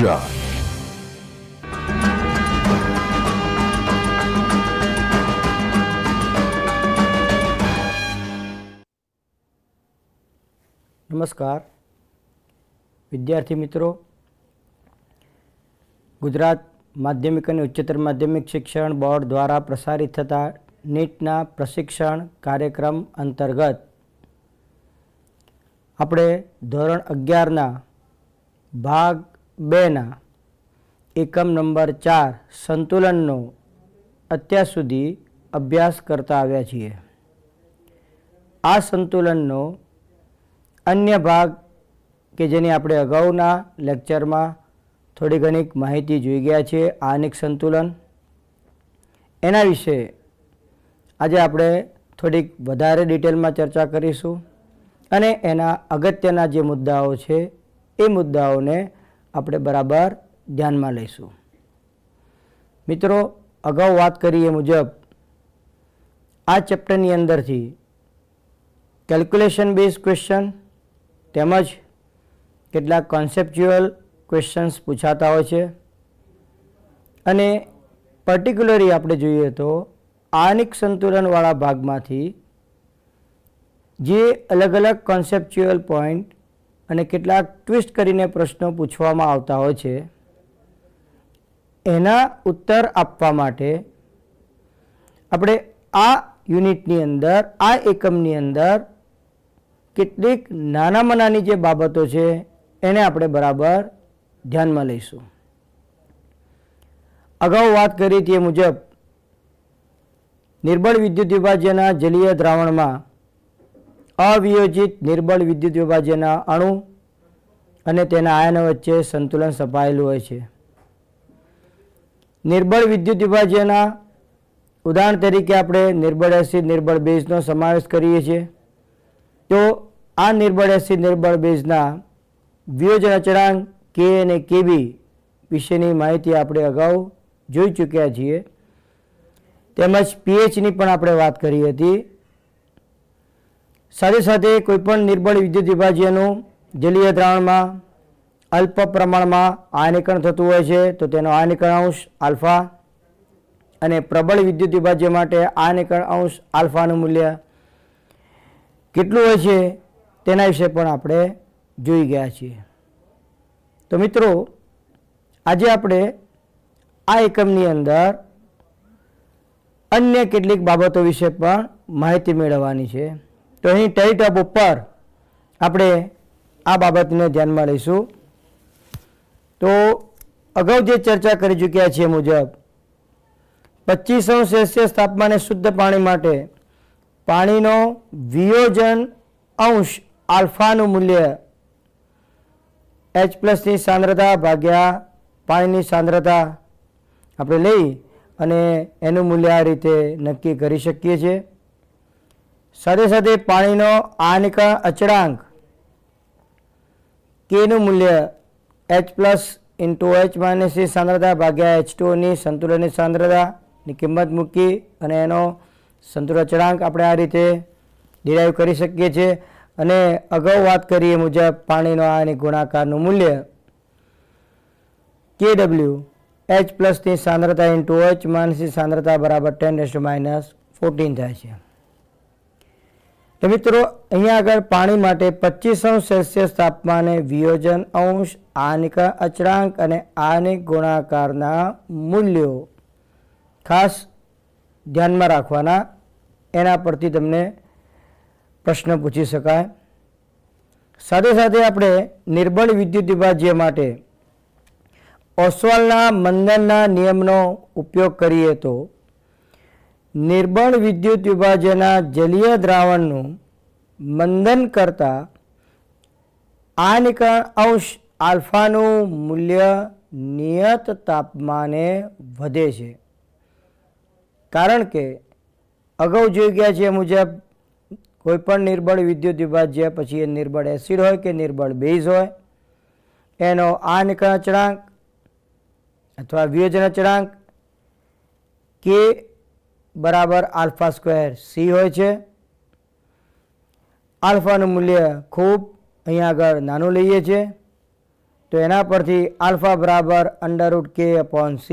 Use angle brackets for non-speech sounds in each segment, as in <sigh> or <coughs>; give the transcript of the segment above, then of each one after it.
ગુજરાત નમસ્કાર વિદ્યાર્થી મિત્રો ગુજરાત માધ્યમિક અને ઉચ્ચતર માધ્યમિક શિક્ષણ બોર્ડ દ્વારા પ્રસારિત થતા નીટના પ્રશિક્ષણ કાર્યક્રમ અંતર્ગત આપણે ધોરણ અગિયારના ભાગ બેના એકમ નંબર ચાર સંતુલનનો અત્યાર સુધી અભ્યાસ કરતા આવ્યા છીએ આ સંતુલનનો અન્ય ભાગ કે જેની આપણે અગાઉના લેક્ચરમાં થોડી ઘણી માહિતી જોઈ ગયા છે આનિક સંતુલન એના વિશે આજે આપણે થોડીક વધારે ડિટેલમાં ચર્ચા કરીશું અને એના અગત્યના જે મુદ્દાઓ છે એ મુદ્દાઓને આપણે બરાબર ધ્યાનમાં લઈશું મિત્રો અગાઉ વાત કરી એ મુજબ આ ચેપ્ટરની અંદરથી કેલ્ક્યુલેશન બેઝ ક્વેશ્ચન તેમજ કેટલાક કોન્સેપ્ચ્યુઅલ ક્વેશ્ચન્સ પૂછાતા હોય છે અને પર્ટિક્યુલરી આપણે જોઈએ તો આનિક સંતુલનવાળા ભાગમાંથી જે અલગ અલગ કોન્સેપ્ચ્યુઅલ પોઈન્ટ અને કેટલાક ટ્વિસ્ટ કરીને પ્રશ્નો પૂછવામાં આવતા હોય છે એના ઉત્તર આપવા માટે આપણે આ યુનિટની અંદર આ એકમની અંદર કેટલીક નાનામાં નાની જે બાબતો છે એને આપણે બરાબર ધ્યાનમાં લઈશું અગાઉ વાત કરી તે મુજબ નિર્બળ વિદ્યુત વિભાજ્યના જલીય દ્રાવણમાં અવિયોજિત નિર્બળ વિદ્યુત વિભાજ્યના અણુ અને તેના આયનો વચ્ચે સંતુલન સપાયેલું હોય છે નિર્બળ વિદ્યુત વિભાજ્યના ઉદાહરણ તરીકે આપણે નિર્બળ એસિડ નિર્બળ બેઝનો સમાવેશ કરીએ છીએ તો આ નિર્બળ એસિડ નિર્બળ બેઝના વિયોજન અચળાંક કે અને કેબી વિશેની માહિતી આપણે અગાઉ જોઈ ચૂક્યા છીએ તેમજ પીએચની પણ આપણે વાત કરી હતી સાથે સાથે કોઈપણ નિર્બળ વિદ્યુત વિભાજ્યનું જલીય દ્રાવણમાં અલ્પ પ્રમાણમાં આયનીકરણ થતું હોય છે તો તેનો આયનીકરણ અંશ આલ્ફા અને પ્રબળ વિદ્યુત વિભાજ્ય માટે આયનીકરણ અંશ આલ્ફાનું મૂલ્ય કેટલું હોય છે તેના વિશે પણ આપણે જોઈ ગયા છીએ તો મિત્રો આજે આપણે આ એકમની અંદર અન્ય કેટલીક બાબતો વિશે પણ માહિતી મેળવવાની છે તો અહીં ટેલિટપ ઉપર આપણે આ બાબતને ધ્યાનમાં લઈશું તો અગાઉ જે ચર્ચા કરી ચૂક્યા છીએ મુજબ પચીસો સેલ્સિયસ તાપમાને શુદ્ધ પાણી માટે પાણીનો વિયોજન અંશ આલ્ફાનું મૂલ્ય એચ પ્લસની સાંદ્રતા ભાગ્યા પાણીની સાંદ્રતા આપણે લઈ અને એનું મૂલ્ય આ રીતે નક્કી કરી શકીએ છીએ સાથે સાથે પાણીનો આનિકા અચળાંક કેનું મૂલ્ય એચ પ્લસ ઇન્ટુ એચ માઇનસની સાંદ્રતા ભાગ્યા એચ ટુની સંતુલનની સાંદ્રતાની કિંમત મૂકી અને એનો સંતુલન અચળાંક આપણે આ રીતે ડિરાઈવ કરી શકીએ છીએ અને અગાઉ વાત કરીએ મુજબ પાણીનો આની ગુણાકારનું મૂલ્ય કે ડબલ્યુ એચ પ્લસની સાંદ્રતા ઇન્ટુ એચ માઇનસની સાંદ્રતા બરાબર ટેન એસ માઇનસ ફોર્ટીન થાય છે તો મિત્રો અહીંયા આગળ પાણી માટે પચીસ અંશ સેલ્સિયસ તાપમાને વિયોજન અંશ આનિક અચળાંક અને આનિક ગુણાકારના મૂલ્યો ખાસ ધ્યાનમાં રાખવાના એના પરથી તમને પ્રશ્ન પૂછી શકાય સાથે સાથે આપણે નિર્બળ વિદ્યુત વિભાજ્ય માટે ઓસવાલના મંદનના નિયમનો ઉપયોગ કરીએ તો નિર્બળ વિદ્યુત વિભાજનના જલીય દ્રાવણનું મંદન કરતા આ નિકરણ અંશ આલ્ફાનું મૂલ્ય નિયત તાપમાને વધે છે કારણ કે અગાઉ જોઈ ગયા છે મુજબ કોઈપણ નિર્બળ વિદ્યુત વિભાજ્ય પછી એ નિર્બળ એસિડ હોય કે નિર્બળ બેઝ હોય એનો આ નિકરણ અચળાંક અથવા વિયોજન અચળાંક કે बराबर अल्फा स्क्वायर सी होए छे अल्फा નું મૂલ્ય ખૂબ અહીં આગળ નાનો લઈ એ છે તો એના પરથી α = √k / c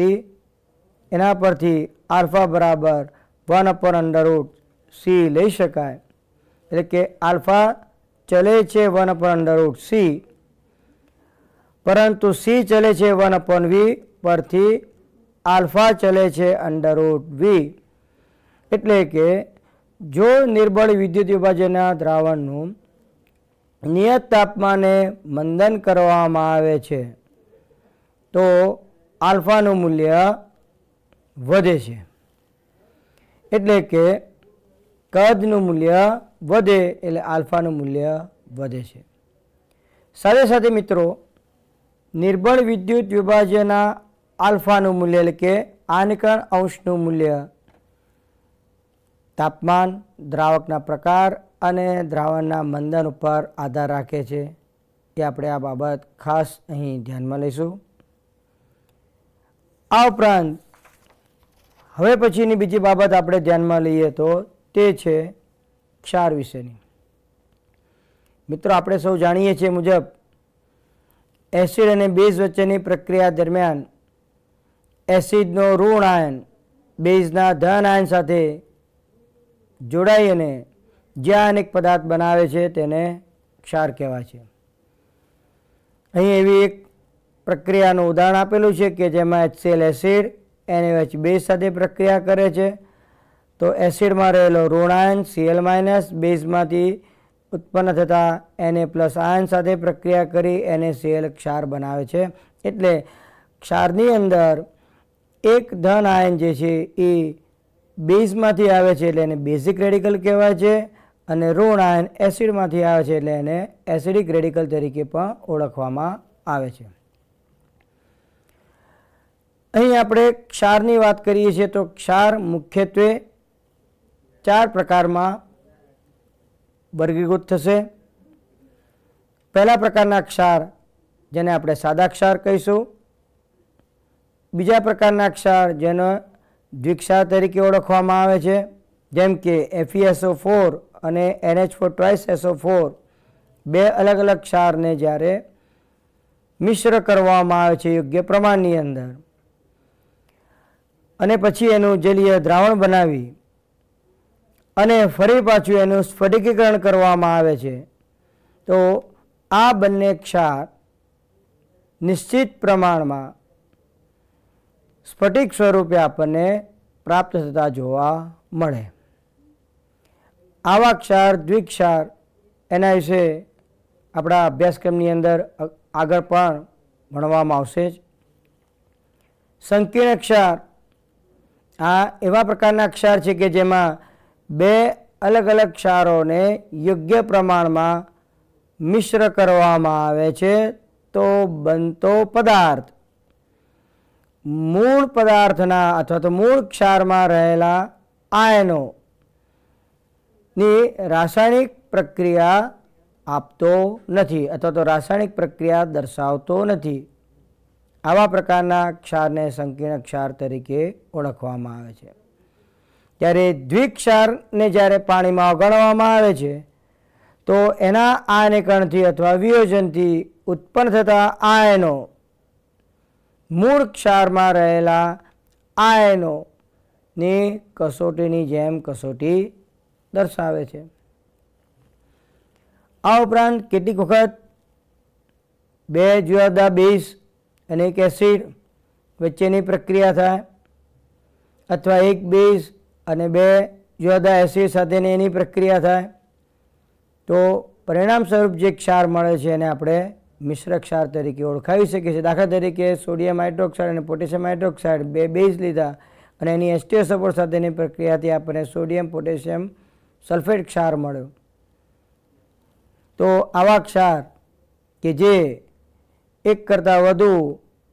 એના પરથી α = 1 / √c લઈ શકાય એટલે કે α ચાલે છે 1 / √c પરંતુ c ચાલે છે 1 / v પરથી α ચાલે છે √v એટલે કે જો નિર્બળ વિદ્યુત વિભાજનના દ્રાવણનું નિયત તાપમાને મંદન કરવામાં આવે છે તો આલ્ફાનું મૂલ્ય વધે છે એટલે કે કદનું મૂલ્ય વધે એટલે આલ્ફાનું મૂલ્ય વધે છે સાથે સાથે મિત્રો નિર્બળ વિદ્યુત વિભાજ્યના આલ્ફાનું મૂલ્ય એટલે કે આનકણ અંશનું મૂલ્ય તાપમાન દ્રાવકના પ્રકાર અને દ્રાવણના મંદન ઉપર આધાર રાખે છે એ આપણે આ બાબત ખાસ અહીં ધ્યાનમાં લઈશું આ ઉપરાંત હવે પછીની બીજી બાબત આપણે ધ્યાનમાં લઈએ તો તે છે ક્ષાર વિશેની મિત્રો આપણે સૌ જાણીએ છીએ મુજબ એસિડ અને બેઝ વચ્ચેની પ્રક્રિયા દરમિયાન એસિડનો ઋણ આયન બેઝના ધન આયન સાથે જોડાઈ અને જે અનેક પદાર્થ બનાવે છે તેને ક્ષાર કહેવાય છે અહીં એવી એક પ્રક્રિયાનું ઉદાહરણ આપેલું છે કે જેમાં H HCl acid NH base સાથે પ્રક્રિયા કરે છે તો એસિડમાં રહેલો ઋણ આયન સીએલ માઇનસ બેઝમાંથી ઉત્પન્ન થતા એને પ્લસ આયન સાથે પ્રક્રિયા કરી એને સીએલ ક્ષાર બનાવે છે એટલે ક્ષારની અંદર એક ધન આયન જે છે એ બેઝમાંથી આવે છે એટલે એને બેઝિક રેડિકલ કહેવાય છે અને ઋણ આયન એસિડમાંથી આવે છે એટલે એને એસિડિક રેડિકલ તરીકે પણ ઓળખવામાં આવે છે અહીં આપણે ક્ષારની વાત કરીએ છીએ તો ક્ષાર મુખ્યત્વે ચાર પ્રકારમાં વર્ગીકૃત થશે પહેલા પ્રકારના ક્ષાર જેને આપણે સાદા ક્ષાર કહીશું બીજા પ્રકારના ક્ષાર જેનો દ્વિક્ષા તરીકે ઓળખવામાં આવે છે જેમ કે એફીએસઓ ફોર e અને NH four twice SO four બે અલગ અલગ ક્ષારને જ્યારે મિશ્ર કરવામાં આવે છે યોગ્ય પ્રમાણની અંદર અને પછી એનું જલીય દ્રાવણ બનાવી અને ફરી પાછું એનું સ્ફટિકીકરણ કરવામાં આવે છે તો આ બંને ક્ષાર નિશ્ચિત પ્રમાણમાં સ્ફટિક સ્વરૂપે આપણને પ્રાપ્ત થતા જોવા મળે આવા આવાક્ષાર દ્વિક્ષાર એના વિશે આપણા અભ્યાસક્રમની અંદર આગળ પણ ભણવામાં આવશે જ સંકીર્ણ ક્ષાર આ એવા પ્રકારના ક્ષાર છે કે જેમાં બે અલગ અલગ ક્ષારોને યોગ્ય પ્રમાણમાં મિશ્ર કરવામાં આવે છે તો બનતો પદાર્થ મૂળ પદાર્થના અથવા તો મૂળ ક્ષારમાં રહેલા આયનો રાસાયણિક પ્રક્રિયા આપતો નથી અથવા તો રાસાયણિક પ્રક્રિયા દર્શાવતો નથી આવા પ્રકારના ક્ષારને સંકીર્ણ ક્ષાર તરીકે ઓળખવામાં આવે છે ત્યારે દ્વિક્ષારને જ્યારે પાણીમાં ઓગાળવામાં આવે છે તો એના આયનીકરણથી અથવા વિયોજનથી ઉત્પન્ન થતા આયનો મૂળ ક્ષારમાં રહેલા આયનોની કસોટીની જેમ કસોટી દર્શાવે છે આ ઉપરાંત કેટલીક વખત બે જુદા બેઝ અને એક એસિડ વચ્ચેની પ્રક્રિયા થાય અથવા એક બેઝ અને બે જુદા એસિડ સાથેની એની પ્રક્રિયા થાય તો પરિણામ સ્વરૂપ જે ક્ષાર મળે છે એને આપણે મિશ્ર ક્ષાર તરીકે ઓળખાવી શકે છે દાખલા તરીકે સોડિયમ હાઇડ્રોક્સાઇડ અને પોટેશિયમ હાઇડ્રોક્સાઇડ બે બેઝ લીધા અને એની એસટીઓ સપોર્ટ સાથેની પ્રક્રિયાથી આપણને સોડિયમ પોટેશિયમ સલ્ફેટ ક્ષાર મળ્યો તો આવા ક્ષાર કે જે એક કરતાં વધુ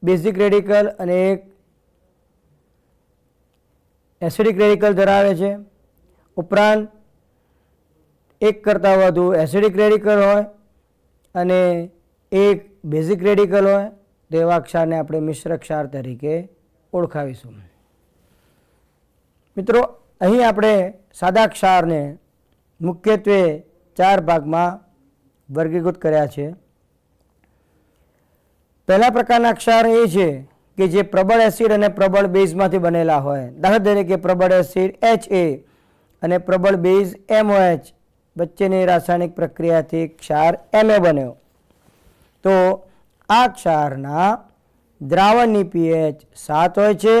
બેઝિક રેડિકલ અને એક એસિડિક રેડિકલ ધરાવે છે ઉપરાંત એક કરતાં વધુ એસિડિક રેડિકલ હોય અને એક બેઝિક રેડિકલ હોય તેવા ક્ષારને આપણે મિશ્ર ક્ષાર તરીકે ઓળખાવીશું મિત્રો અહીં આપણે સાદા ક્ષારને મુખ્યત્વે ચાર ભાગમાં વર્ગીકૃત કર્યા છે પહેલા પ્રકારના ક્ષાર એ છે કે જે પ્રબળ એસિડ અને પ્રબળ બેઝમાંથી બનેલા હોય દાખલા તરીકે પ્રબળ એસિડ એચ એ અને પ્રબળ બેઝ એમઓએચ વચ્ચેની રાસાયણિક પ્રક્રિયાથી ક્ષાર એમએ બન્યો તો આ ક્ષારના દ્રાવણની પીએચ સાત હોય છે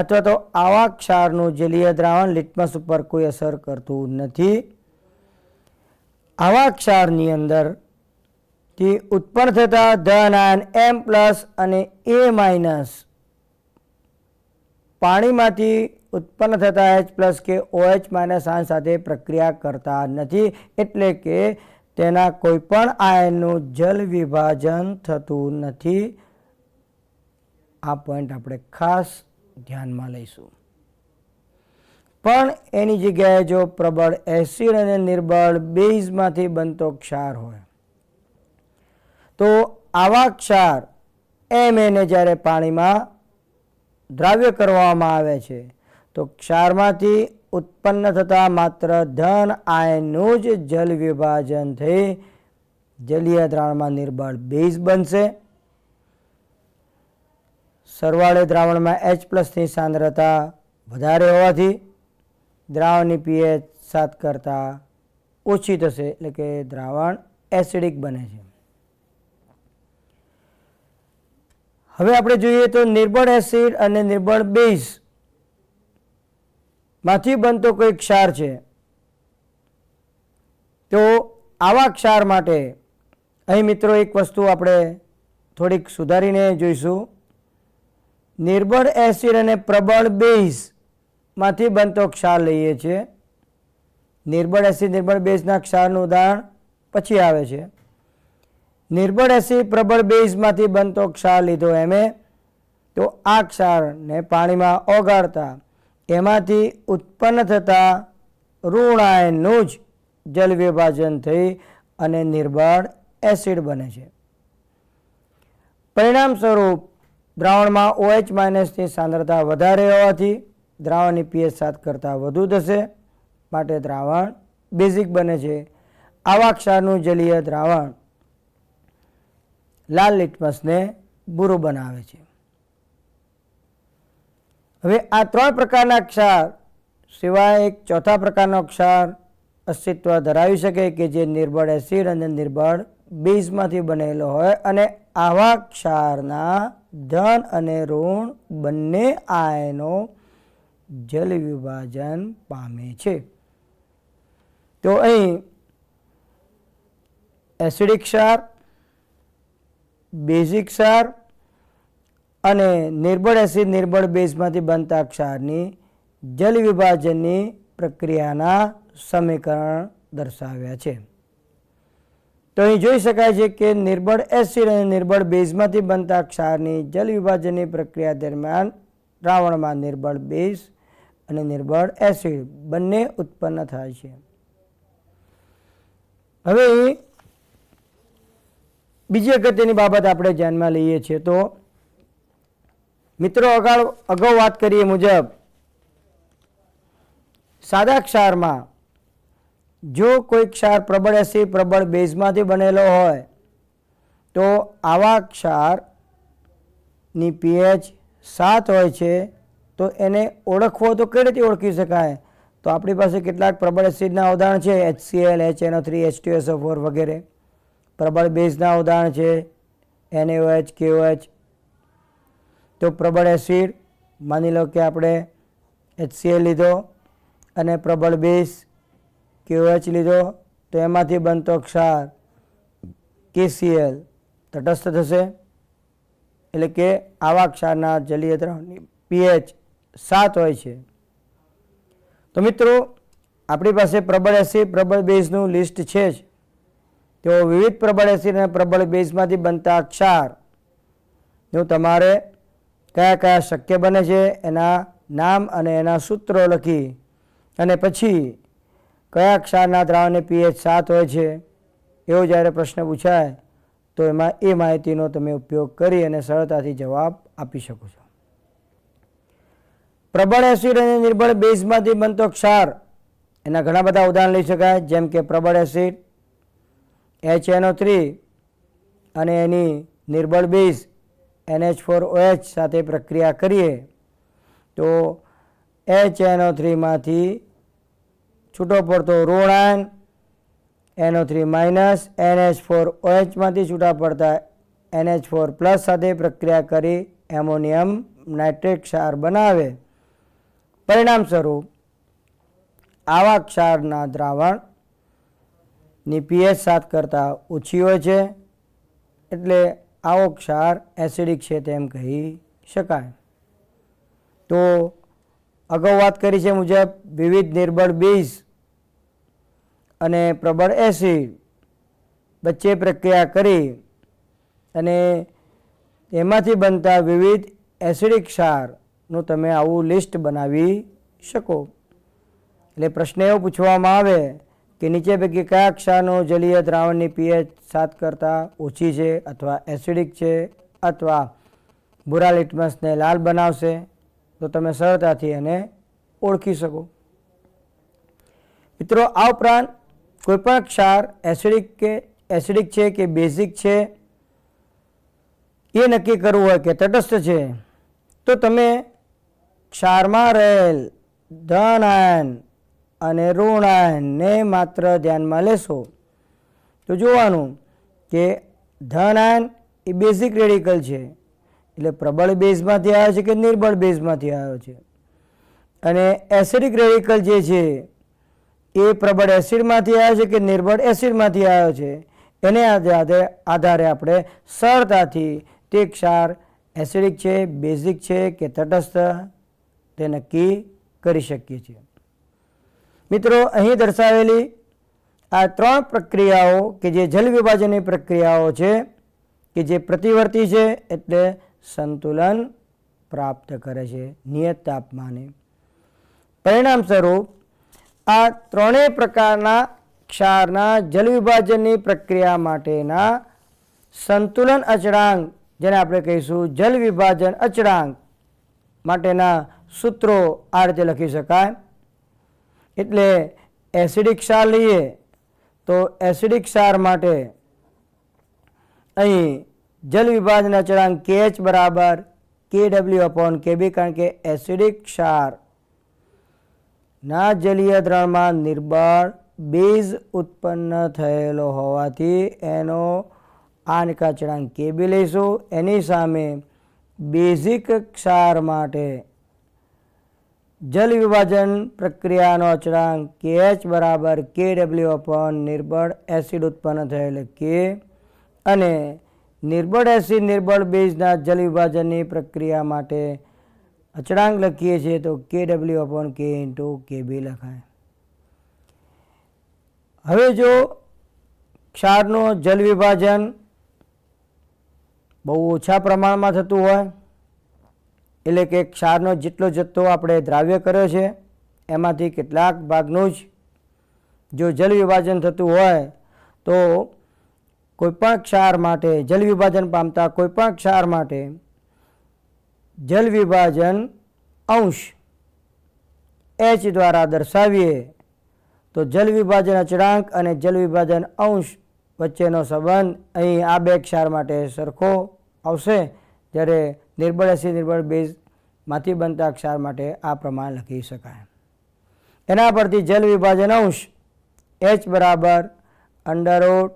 અથવા તો આવા ક્ષારનું જલીય દ્રાવણ લિટમસ ઉપર કોઈ અસર કરતું નથી આવા ક્ષારની અંદર થી ઉત્પન્ન થતા ધન આયન એમ પ્લસ અને એ માઇનસ પાણીમાંથી ઉત્પન્ન થતા એચ પ્લસ કે ઓએચ માઇનસ આયન સાથે પ્રક્રિયા કરતા નથી એટલે કે તેના કોઈપણ આયનનું જલ વિભાજન થતું નથી આ પોઈન્ટ આપણે ખાસ ધ્યાનમાં લઈશું પણ એની જગ્યાએ જો પ્રબળ એસિડ અને નિર્બળ બેઝમાંથી બનતો ક્ષાર હોય તો આવા ક્ષાર એમ એને જ્યારે પાણીમાં દ્રાવ્ય કરવામાં આવે છે તો ક્ષારમાંથી ઉત્પન્ન થતા માત્ર ધન આયનનું જ જલ વિભાજન થઈ જલીય દ્રાવણમાં નિર્બળ બેઝ બનશે સરવાળે દ્રાવણમાં એચ પ્લસની સાંદ્રતા વધારે હોવાથી દ્રાવણની પીએચ સાત કરતાં ઓછી થશે એટલે કે દ્રાવણ એસિડિક બને છે હવે આપણે જોઈએ તો નિર્બળ એસિડ અને નિર્બળ બેઝ માંથી બનતો કોઈ ક્ષાર છે તો આવા ક્ષાર માટે અહીં મિત્રો એક વસ્તુ આપણે થોડીક સુધારીને જોઈશું નિર્બળ એસિડ અને પ્રબળ બેઝમાંથી બનતો ક્ષાર લઈએ છીએ નિર્બળ એસિડ નિર્બળ બેઝના ક્ષારનું ઉદાહરણ પછી આવે છે નિર્બળ એસિડ પ્રબળ બેઝમાંથી બનતો ક્ષાર લીધો એમે તો આ ક્ષારને પાણીમાં ઓગાળતા એમાંથી ઉત્પન્ન થતા ઋણાયનનું જ જલવિભાજન થઈ અને નિર્બળ એસિડ બને છે પરિણામ સ્વરૂપ દ્રાવણમાં ઓએચ માઇનસની સાંદ્રતા વધારે હોવાથી દ્રાવણની પીએચ સાત કરતાં વધુ થશે માટે દ્રાવણ બેઝિક બને છે આવા ક્ષારનું જલીય દ્રાવણ લાલ લિટમસને બુરું બનાવે છે હવે આ ત્રણ પ્રકારના ક્ષાર સિવાય એક ચોથા પ્રકારનો ક્ષાર અસ્તિત્વ ધરાવી શકે કે જે નિર્બળ એસિડ અને નિર્બળ બીજમાંથી બનેલો હોય અને આવા ક્ષારના ધન અને ઋણ બંને આયનો જલ વિભાજન પામે છે તો અહીં એસિડિક ક્ષાર બેઝિક ક્ષાર અને નિર્બળ એસિડ નિર્બળ બેઝમાંથી બનતા ક્ષારની જલ વિભાજનની પ્રક્રિયાના સમીકરણ દર્શાવ્યા છે તો અહીં જોઈ શકાય છે કે નિર્બળ એસિડ અને નિર્બળ બેઝમાંથી બનતા ક્ષારની જલ વિભાજનની પ્રક્રિયા દરમિયાન દ્રાવણમાં નિર્બળ બેઝ અને નિર્બળ એસિડ બંને ઉત્પન્ન થાય છે હવે બીજી અગત્યની બાબત આપણે ધ્યાનમાં લઈએ છીએ તો મિત્રો અગાઉ અગાઉ વાત કરીએ મુજબ સાદા ક્ષારમાં જો કોઈ ક્ષાર પ્રબળ એસી પ્રબળ બેઝમાંથી બનેલો હોય તો આવા ક્ષારની પીએચ સાત હોય છે તો એને ઓળખવો તો કઈ રીતે ઓળખી શકાય તો આપણી પાસે કેટલાક પ્રબળ એસિડના ઉદાહરણ છે HCl H NO three H વગેરે પ્રબળ બેઝના ઉદાહરણ છે એનએઓએચ કેઓએચ તો પ્રબળ એસિડ માની લો કે આપણે એચ સી એચસીએ લીધો અને પ્રબળ બેસ ક્યુએચ લીધો તો એમાંથી બનતો ક્ષાર કેસીએલ તટસ્થ થશે એટલે કે આવા ક્ષારના જલીય દ્રવની પીએચ સાત હોય છે તો મિત્રો આપણી પાસે પ્રબળ એસિડ પ્રબળ બેઝનું લિસ્ટ છે જ તેઓ વિવિધ પ્રબળ એસિડ અને પ્રબળ બેઝમાંથી બનતા ક્ષાર નું તમારે કયા કયા શક્ય બને છે એના નામ અને એના સૂત્રો લખી અને પછી કયા ક્ષારના દ્રાવણને પીએચ સાત હોય છે એવો જ્યારે પ્રશ્ન પૂછાય તો એમાં એ માહિતીનો તમે ઉપયોગ કરી અને સરળતાથી જવાબ આપી શકો છો પ્રબળ એસિડ અને નિર્બળ બેઝમાંથી બનતો ક્ષાર એના ઘણા બધા ઉદાહરણ લઈ શકાય જેમ કે પ્રબળ એસિડ એચ એનો થ્રી અને એની નિર્બળ બેઝ એનએચ ફોર ઓએચ સાથે પ્રક્રિયા કરીએ તો એચ એનઓ થ્રીમાંથી છૂટો પડતો ઋણ ion NO three minus NH four ઓએચમાંથી છૂટા પડતા એનએચ ફોર પ્લસ સાથે પ્રક્રિયા કરી એમોનિયમ નાઇટ્રેટ ક્ષાર બનાવે પરિણામ સ્વરૂપ આવા ક્ષારના દ્રાવણની પીએચ સાત કરતાં ઓછી હોય છે એટલે આવો ક્ષાર એસિડિક છે તેમ કહી શકાય તો અગાઉ વાત કરી છે મુજબ વિવિધ નિર્બળ બેઝ અને પ્રબળ એસિડ વચ્ચે પ્રક્રિયા કરી અને તેમાંથી બનતા વિવિધ એસિડિક ક્ષારનું તમે આવું લિસ્ટ બનાવી શકો એટલે પ્રશ્ન એવો પૂછવામાં આવે કે નીચે પૈકી કયા ક્ષાનો જલીય દ્રાવણની પીએચ સાત કરતાં ઓછી છે અથવા એસિડિક છે અથવા ભૂરા લિટમસને લાલ બનાવશે તો તમે સરળતાથી એને ઓળખી શકો મિત્રો આ ઉપરાંત કોઈપણ ક્ષાર એસિડિક કે એસિડિક છે કે બેઝિક છે એ નક્કી કરવું હોય કે તટસ્થ છે તો તમે ક્ષારમાં રહેલ ધન આયન અને ઋણ ઋણાયનને માત્ર ધ્યાનમાં લેશો તો જોવાનું કે ધનાયન એ બેઝિક રેડિકલ છે એટલે પ્રબળ બેઝમાંથી આવ્યો છે કે નિર્બળ બેઝમાંથી આવ્યો છે અને એસિડિક રેડિકલ જે છે એ પ્રબળ એસિડમાંથી આવ્યો છે કે નિર્બળ એસિડમાંથી આવ્યો છે એને આધારે આધારે આપણે સરળતાથી તે ક્ષાર એસિડિક છે બેઝિક છે કે તટસ્થ તે નક્કી કરી શકીએ છીએ મિત્રો અહીં દર્શાવેલી આ ત્રણ પ્રક્રિયાઓ કે જે જલ વિભાજનની પ્રક્રિયાઓ છે કે જે પ્રતિવર્તી છે એટલે સંતુલન પ્રાપ્ત કરે છે નિયત તાપમાને પરિણામ સ્વરૂપ આ ત્રણેય પ્રકારના ક્ષારના જલ વિભાજનની પ્રક્રિયા માટેના સંતુલન અચળાંક જેને આપણે કહીશું જલ વિભાજન અચળાંક માટેના સૂત્રો આ રીતે લખી શકાય એટલે એસિડિક ક્ષાર લઈએ તો એસિડિક ક્ષાર માટે અહીં જલ વિભાજન અચળાંક કેએચ બરાબર કે ડબલ્યુ અપોન કેબી કારણ કે એસિડિક ક્ષાર ના જલીય દ્રણમાં નિર્બળ બીજ ઉત્પન્ન થયેલો હોવાથી એનો આ નિકાચળાંક કેબી લઈશું એની સામે બેઝિક ક્ષાર માટે જલ વિભાજન પ્રક્રિયાનો અચળાંક કે એચ બરાબર કે ડબલ્યુ અપોન નિર્બળ એસિડ ઉત્પન્ન થયેલ કે અને નિર્બળ એસિડ નિર્બળ બેઝના જલ વિભાજનની પ્રક્રિયા માટે અચળાંક લખીએ છીએ તો કે ડબલ્યુ અપોન કે ઇન્ટુ કે બી લખાય હવે જો ક્ષારનું જલ વિભાજન બહુ ઓછા પ્રમાણમાં થતું હોય એટલે કે ક્ષારનો જેટલો જથ્થો આપણે દ્રાવ્ય કર્યો છે એમાંથી કેટલાક ભાગનું જ જો જલ વિભાજન થતું હોય તો કોઈપણ ક્ષાર માટે જલ વિભાજન પામતા કોઈપણ ક્ષાર માટે જલ વિભાજન અંશ એચ દ્વારા દર્શાવીએ તો જલ વિભાજન અચળાંક અને જલ વિભાજન અંશ વચ્ચેનો સંબંધ અહીં આ બે ક્ષાર માટે સરખો આવશે જ્યારે નિર્બળ હશે નિર્બળ બેઝમાંથી બનતા ક્ષાર માટે આ પ્રમાણે લખી શકાય એના પરથી જલ વિભાજન અંશ એચ બરાબર under root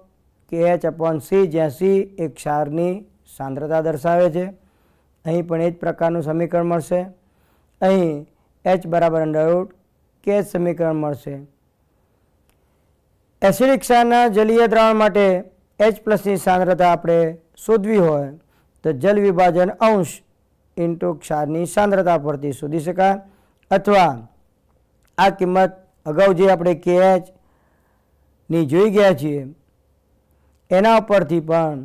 K H upon C જ્યાં સી એ ક્ષારની સાંદ્રતા દર્શાવે છે અહીં પણ એ જ પ્રકારનું સમીકરણ મળશે અહીં એચ બરાબર અંડરરૂટ કે એચ સમીકરણ મળશે એસિડિક ક્ષારના જલીય દ્રાવણ માટે એચ પ્લસની સાંદ્રતા આપણે શોધવી હોય તો જલ વિભાજન અંશ ઇન્ટુ ક્ષારની સાંદ્રતા પરથી શોધી શકાય અથવા આ કિંમત અગાઉ જે આપણે કેએચ ની જોઈ ગયા છીએ એના ઉપરથી પણ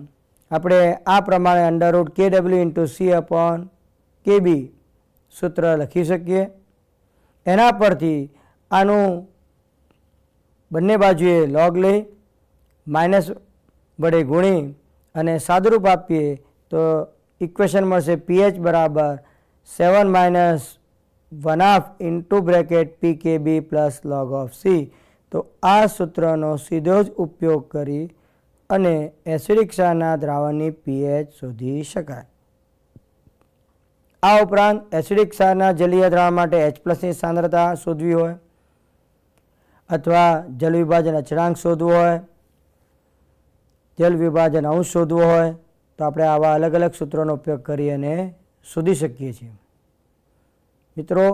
આપણે આ પ્રમાણે under root K W into C upon k બી સૂત્ર લખી શકીએ એના પરથી આનું બંને બાજુએ લોગ લઈ માઇનસ વડે ગુણી અને સાદુરૂપ આપીએ તો ઇક્વેશન મળશે પીએચ બરાબર seven minus one half into bracket p K b plus log of C તો આ સૂત્રનો સીધો જ ઉપયોગ કરી અને એસિડિક દ્રાવણની પીએચ શોધી શકાય આ ઉપરાંત એસિડિક જલીય દ્રાવણ માટે એચ પ્લસની સાંદ્રતા શોધવી હોય અથવા જલ વિભાજન અચળાંક શોધવો હોય જલ વિભાજન અંશ શોધવો હોય તો આપણે આવા અલગ અલગ સૂત્રોનો ઉપયોગ કરી અને શોધી શકીએ છીએ મિત્રો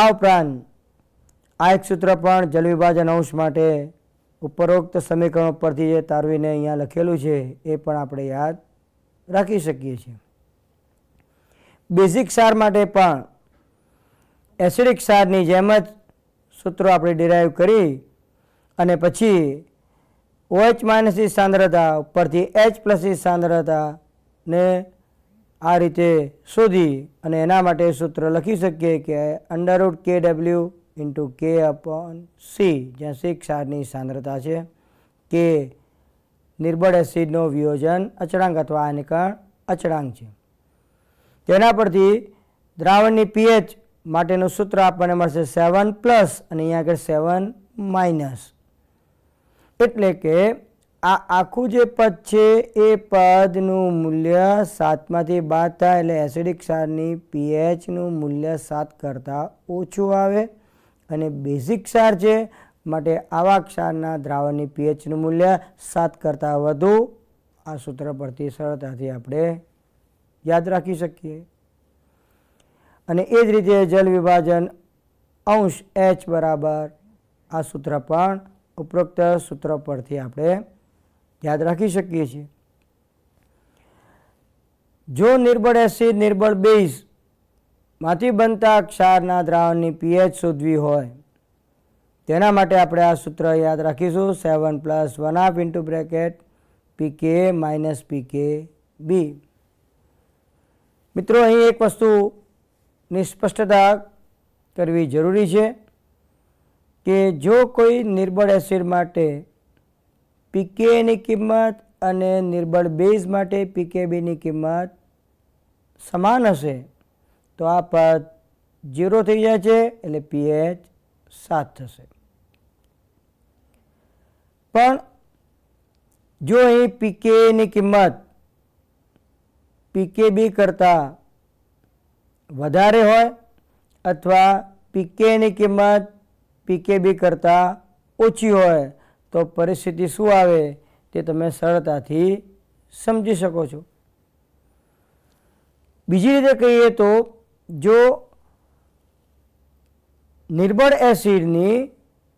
આ ઉપરાંત આ એક સૂત્ર પણ જલવિભાજન અંશ માટે ઉપરોક્ત સમીકરણ પરથી જે તારવીને અહીંયા લખેલું છે એ પણ આપણે યાદ રાખી શકીએ છીએ બેઝિક સાર માટે પણ એસિડિક સારની જેમ જ સૂત્રો આપણે ડિરાઈવ કરી અને પછી ઓએચ માઇનસની સાંદ્રતા ઉપરથી એચ પ્લસની સાંદ્રતાને આ રીતે શોધી અને એના માટે સૂત્ર લખી શકીએ કે under root K W into K upon C જ્યાં સી ક્ષારની સાંદ્રતા છે કે નિર્બળ એસિડનો વિયોજન અચળાંક અથવા આયનકણ અચળાંક છે તેના પરથી દ્રાવણની પીએચ માટેનું સૂત્ર આપણને મળશે સેવન પ્લસ અને અહીંયા આગળ સેવન માઇનસ એટલે કે આ આખું જે પદ છે એ પદનું મૂલ્ય સાતમાંથી બાદ થાય એટલે એસિડિક ક્ષારની પીએચનું મૂલ્ય સાત કરતાં ઓછું આવે અને બેઝિક ક્ષાર છે માટે આવા ક્ષારના દ્રાવણની પીએચનું મૂલ્ય સાત કરતાં વધુ આ સૂત્ર પરથી સરળતાથી આપણે યાદ રાખી શકીએ અને એ જ રીતે જલ વિભાજન અંશ એચ બરાબર આ સૂત્ર પણ ઉપરોક્ત સૂત્ર પરથી આપણે યાદ રાખી શકીએ છીએ જો નિર્બળ એસિડ નિર્બળ બેઝ માંથી બનતા ક્ષારના દ્રાવણની પીએચ શોધવી હોય તેના માટે આપણે આ સૂત્ર યાદ રાખીશું seven plus one half into bracket pK minus pK b મિત્રો અહીં એક વસ્તુની સ્પષ્ટતા કરવી જરૂરી છે કે જો કોઈ નિર્બળ એસિડ માટે પીકેની કિંમત અને નિર્બળ બેઝ માટે પીકેબીની કિંમત સમાન હશે તો આ પદ ઝીરો થઈ જાય છે એટલે પીએચ સાત થશે પણ જો અહીં પીકેની કિંમત પીકેબી કરતાં વધારે હોય અથવા પીકેની કિંમત પીકેબી કરતાં ઓછી હોય તો પરિસ્થિતિ શું આવે તે તમે સરળતાથી સમજી શકો છો બીજી રીતે કહીએ તો જો નિર્બળ એસિડની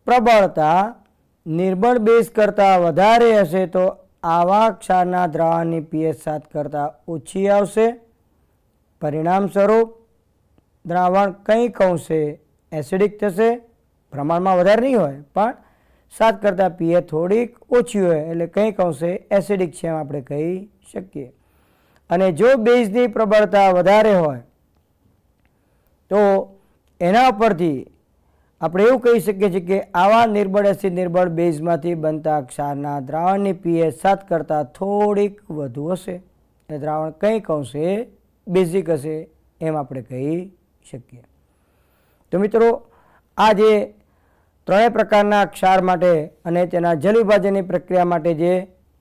પ્રબળતા નિર્બળ બેઝ કરતાં વધારે હશે તો આવા ક્ષારના દ્રાવણની પીએચ સાત કરતાં ઓછી આવશે પરિણામ સ્વરૂપ દ્રાવણ કંઈ અંશે એસિડિક થશે પ્રમાણમાં વધારે નહીં હોય પણ સાત કરતાં પીએ થોડીક ઓછી હોય એટલે કંઈ અંશે એસિડિક છે એમ આપણે કહી શકીએ અને જો બેઝની પ્રબળતા વધારે હોય તો એના ઉપરથી આપણે એવું કહી શકીએ છીએ કે આવા નિર્બળ એસિડ નિર્બળ બેઝમાંથી બનતા ક્ષારના દ્રાવણની પીએચ સાત કરતાં થોડીક વધુ હશે એ દ્રાવણ કંઈ અંશે બેઝિક હશે એમ આપણે કહી શકીએ તો મિત્રો આ જે ત્રણેય પ્રકારના ક્ષાર માટે અને તેના જલ વિભાજનની પ્રક્રિયા માટે જે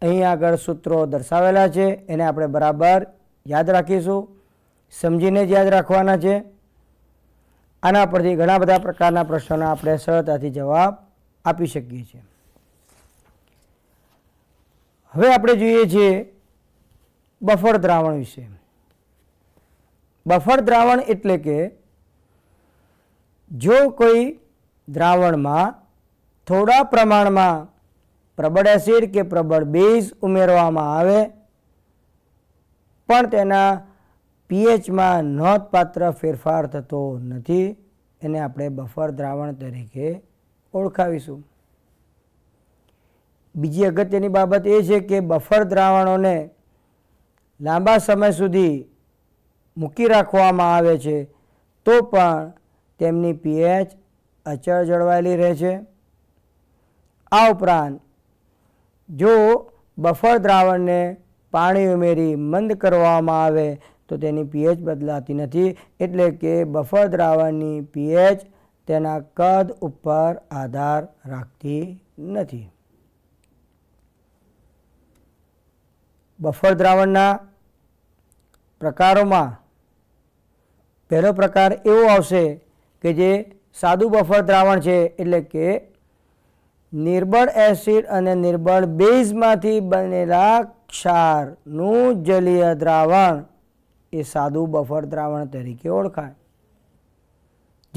અહીં આગળ સૂત્રો દર્શાવેલા છે એને આપણે બરાબર યાદ રાખીશું સમજીને જ યાદ રાખવાના છે આના પરથી ઘણા બધા પ્રકારના પ્રશ્નોના આપણે સરળતાથી જવાબ આપી શકીએ છીએ હવે આપણે જોઈએ છીએ બફર દ્રાવણ વિશે બફર દ્રાવણ એટલે કે જો કોઈ દ્રાવણમાં થોડા પ્રમાણમાં પ્રબળ એસિડ કે પ્રબળ બેઝ ઉમેરવામાં આવે પણ તેના પીએચમાં નોંધપાત્ર ફેરફાર થતો નથી એને આપણે બફર દ્રાવણ તરીકે ઓળખાવીશું બીજી અગત્યની બાબત એ છે કે બફર દ્રાવણોને લાંબા સમય સુધી મૂકી રાખવામાં આવે છે તો પણ તેમની પીએચ અચળ જળવાયેલી રહે છે આ ઉપરાંત જો બફર દ્રાવણને પાણી ઉમેરી મંદ કરવામાં આવે તો તેની પીએચ બદલાતી નથી એટલે કે બફર દ્રાવણની પીએચ તેના કદ ઉપર આધાર રાખતી નથી બફર દ્રાવણના પ્રકારોમાં પહેલો પ્રકાર એવો આવશે કે જે સાદું બફર દ્રાવણ છે એટલે કે નિર્બળ એસિડ અને નિર્બળ બેઝમાંથી બનેલા ક્ષારનું જલીય દ્રાવણ એ સાદું બફર દ્રાવણ તરીકે ઓળખાય